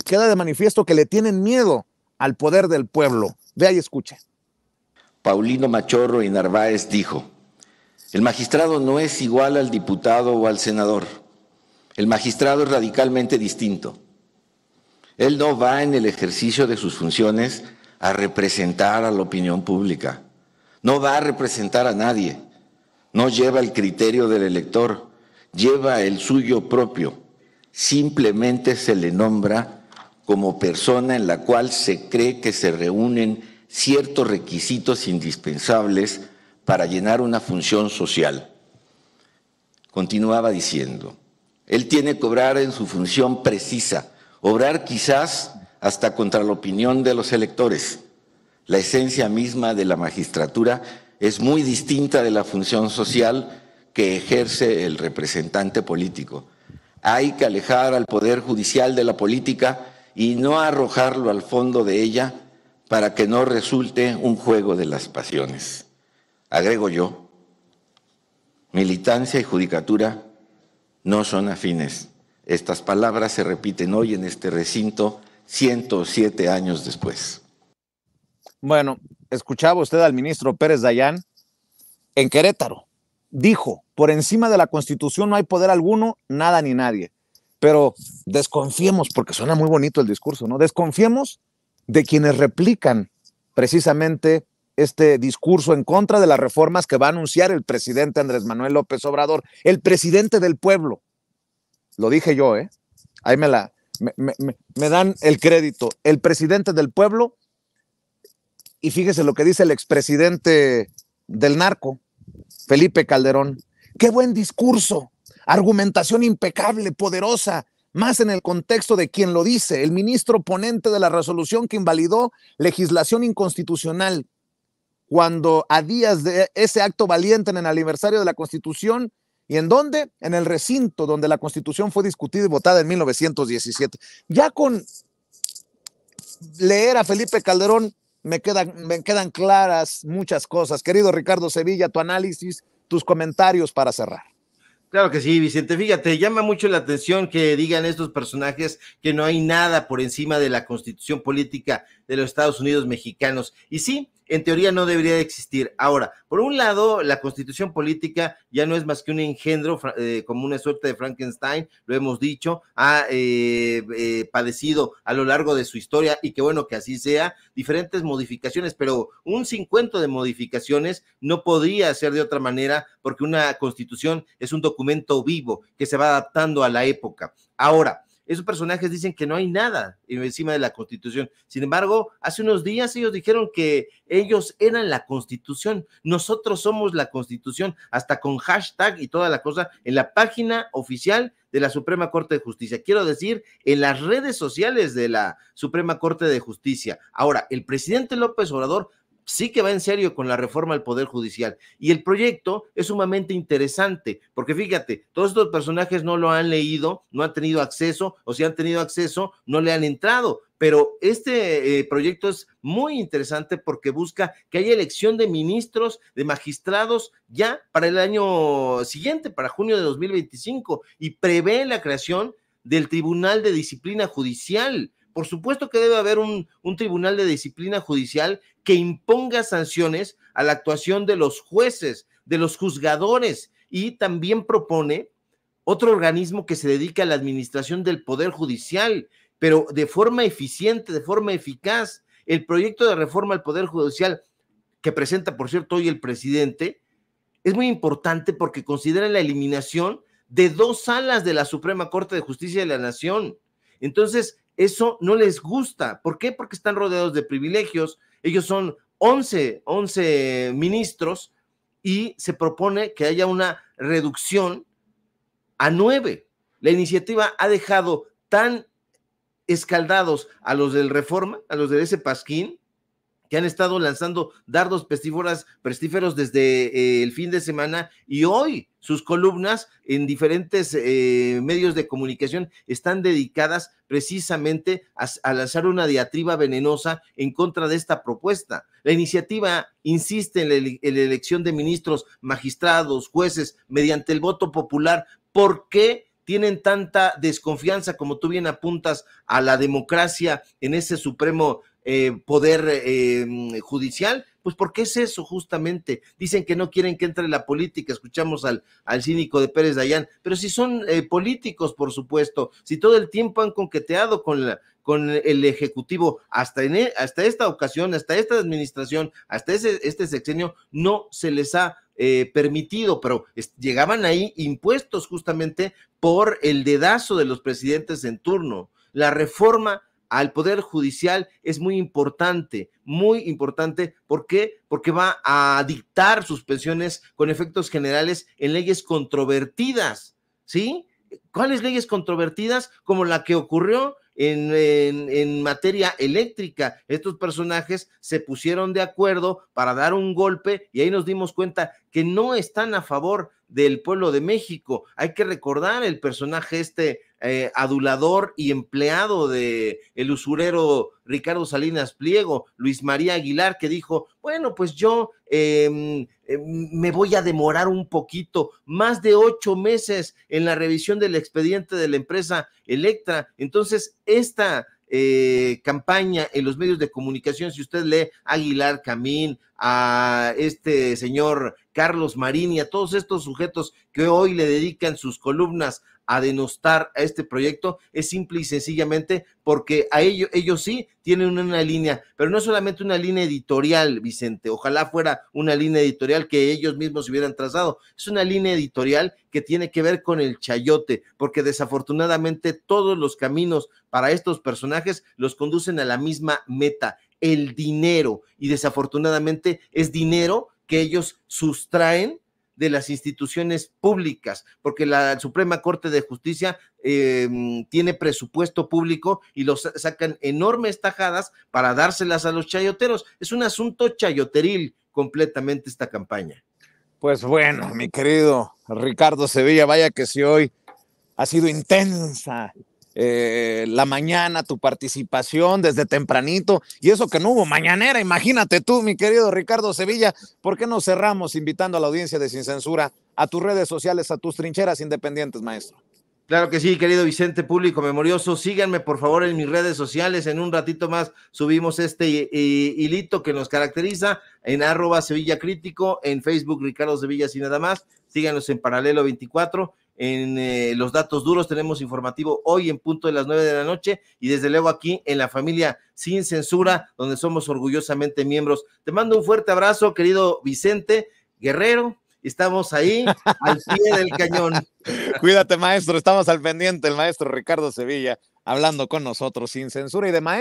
queda de manifiesto que le tienen miedo al poder del pueblo. Vea y escuche. Paulino Machorro y Narváez dijo, el magistrado no es igual al diputado o al senador. El magistrado es radicalmente distinto. Él no va en el ejercicio de sus funciones a representar a la opinión pública. No va a representar a nadie. No lleva el criterio del elector lleva el suyo propio, simplemente se le nombra como persona en la cual se cree que se reúnen ciertos requisitos indispensables para llenar una función social. Continuaba diciendo, él tiene que obrar en su función precisa, obrar quizás hasta contra la opinión de los electores. La esencia misma de la magistratura es muy distinta de la función social que ejerce el representante político. Hay que alejar al Poder Judicial de la política y no arrojarlo al fondo de ella para que no resulte un juego de las pasiones. Agrego yo, militancia y judicatura no son afines. Estas palabras se repiten hoy en este recinto 107 años después. Bueno, escuchaba usted al ministro Pérez Dayán en Querétaro dijo, por encima de la constitución no hay poder alguno, nada ni nadie. Pero desconfiemos, porque suena muy bonito el discurso, ¿no? Desconfiemos de quienes replican precisamente este discurso en contra de las reformas que va a anunciar el presidente Andrés Manuel López Obrador, el presidente del pueblo. Lo dije yo, ¿eh? Ahí me la, me, dan el crédito, el presidente del pueblo, y fíjese lo que dice el expresidente del narco, Felipe Calderón, qué buen discurso, argumentación impecable, poderosa, más en el contexto de quien lo dice, el ministro ponente de la resolución que invalidó legislación inconstitucional, cuando a días de ese acto valiente en el aniversario de la Constitución, ¿y en dónde? En el recinto donde la Constitución fue discutida y votada en 1917. Ya con leer a Felipe Calderón me quedan, me quedan claras muchas cosas. Querido Ricardo Sevilla, tu análisis, tus comentarios para cerrar. Claro que sí, Vicente. Fíjate, llama mucho la atención que digan estos personajes que no hay nada por encima de la constitución política de los Estados Unidos mexicanos. Y sí, en teoría no debería de existir. Ahora, por un lado, la constitución política ya no es más que un engendro eh, como una suerte de Frankenstein, lo hemos dicho, ha eh, eh, padecido a lo largo de su historia y que bueno que así sea, diferentes modificaciones, pero un cincuento de modificaciones no podría ser de otra manera porque una constitución es un documento vivo que se va adaptando a la época. Ahora, esos personajes dicen que no hay nada encima de la constitución. Sin embargo, hace unos días ellos dijeron que ellos eran la constitución, nosotros somos la constitución, hasta con hashtag y toda la cosa en la página oficial de la Suprema Corte de Justicia. Quiero decir, en las redes sociales de la Suprema Corte de Justicia. Ahora, el presidente López Obrador sí que va en serio con la reforma al Poder Judicial. Y el proyecto es sumamente interesante, porque fíjate, todos estos personajes no lo han leído, no han tenido acceso, o si han tenido acceso, no le han entrado. Pero este eh, proyecto es muy interesante porque busca que haya elección de ministros, de magistrados, ya para el año siguiente, para junio de 2025, y prevé la creación del Tribunal de Disciplina Judicial, por supuesto que debe haber un, tribunal de disciplina judicial que imponga sanciones a la actuación de los jueces, de los juzgadores y también propone otro organismo que se dedica a la administración del poder judicial, pero de forma eficiente, de forma eficaz. El proyecto de reforma al poder judicial que presenta, por cierto, hoy el presidente, es muy importante porque considera la eliminación de dos salas de la Suprema Corte de Justicia de la Nación. Entonces, eso no les gusta. ¿Por qué? Porque están rodeados de privilegios. Ellos son 11, 11 ministros y se propone que haya una reducción a 9. La iniciativa ha dejado tan escaldados a los del Reforma, a los de ese Pasquín, que han estado lanzando dardos pestíferos desde eh, el fin de semana y hoy sus columnas en diferentes eh, medios de comunicación están dedicadas precisamente a, lanzar una diatriba venenosa en contra de esta propuesta. La iniciativa insiste en la, en la elección de ministros, magistrados, jueces, mediante el voto popular. ¿Por qué? tienen tanta desconfianza, como tú bien apuntas, a la democracia en ese Supremo eh, poder eh, mm, judicial. Pues porque es eso justamente. Dicen que no quieren que entre la política. Escuchamos al, al cínico de Pérez Dayán. Pero si son eh, políticos, por supuesto, si todo el tiempo han conqueteado con con el Ejecutivo hasta, en, e, hasta esta ocasión, hasta esta administración, hasta ese, este sexenio, no se les ha permitido, pero llegaban ahí impuestos justamente por el dedazo de los presidentes en turno. La reforma al Poder Judicial es muy importante, muy importante. ¿Por qué? Porque va a dictar suspensiones con efectos generales en leyes controvertidas, ¿sí? ¿Cuáles leyes controvertidas? Como la que ocurrió en, en, materia eléctrica. Estos personajes se pusieron de acuerdo para dar un golpe y ahí nos dimos cuenta que no están a favor del pueblo de México. Hay que recordar el personaje este eh, adulador y empleado de el usurero Ricardo Salinas Pliego, Luis María Aguilar, que dijo, bueno, pues yo em, em, me voy a demorar un poquito, más de ocho meses en la revisión del expediente de la empresa Electra. Entonces, esta eh, campaña en los medios de comunicación, si usted lee Aguilar Camín, a este señor Carlos Marín y a todos estos sujetos que hoy le dedican sus columnas a denostar a este proyecto es simple y sencillamente porque a ellos, ellos sí tienen una línea, pero no solamente una línea editorial, Vicente, ojalá fuera una línea editorial que ellos mismos hubieran trazado, es una línea editorial que tiene que ver con el chayote, porque desafortunadamente todos los caminos para estos personajes los conducen a la misma meta, el dinero, y desafortunadamente es dinero que ellos sustraen de las instituciones públicas, porque la Suprema Corte de Justicia em, tiene presupuesto público y los sacan enormes tajadas para dárselas a los chayoteros. Es un asunto chayoteril completamente esta campaña. Pues bueno, mi querido Ricardo Sevilla, vaya que si hoy ha sido intensa eh, la mañana, tu participación desde tempranito. Y eso que no hubo mañanera, imagínate tú, mi querido Ricardo Sevilla. ¿Por qué no cerramos invitando a la audiencia de Sin Censura a tus redes sociales, a tus trincheras independientes, maestro? Claro que sí, querido Vicente, público memorioso. Síganme, por favor, en mis redes sociales. En un ratito más subimos este eh, hilito que nos caracteriza en arroba Sevilla Crítico, en Facebook Ricardo Sevilla y nada más. Síganos en Paralelo 24 en eh, los datos duros. Tenemos informativo hoy en punto de las nueve de la noche y desde luego aquí en la familia sin censura, donde somos orgullosamente miembros. Te mando un fuerte abrazo, querido Vicente Guerrero. Estamos ahí al pie del cañón. Cuídate, maestro. Estamos al pendiente. El maestro Ricardo Sevilla hablando con nosotros sin censura y de maestro.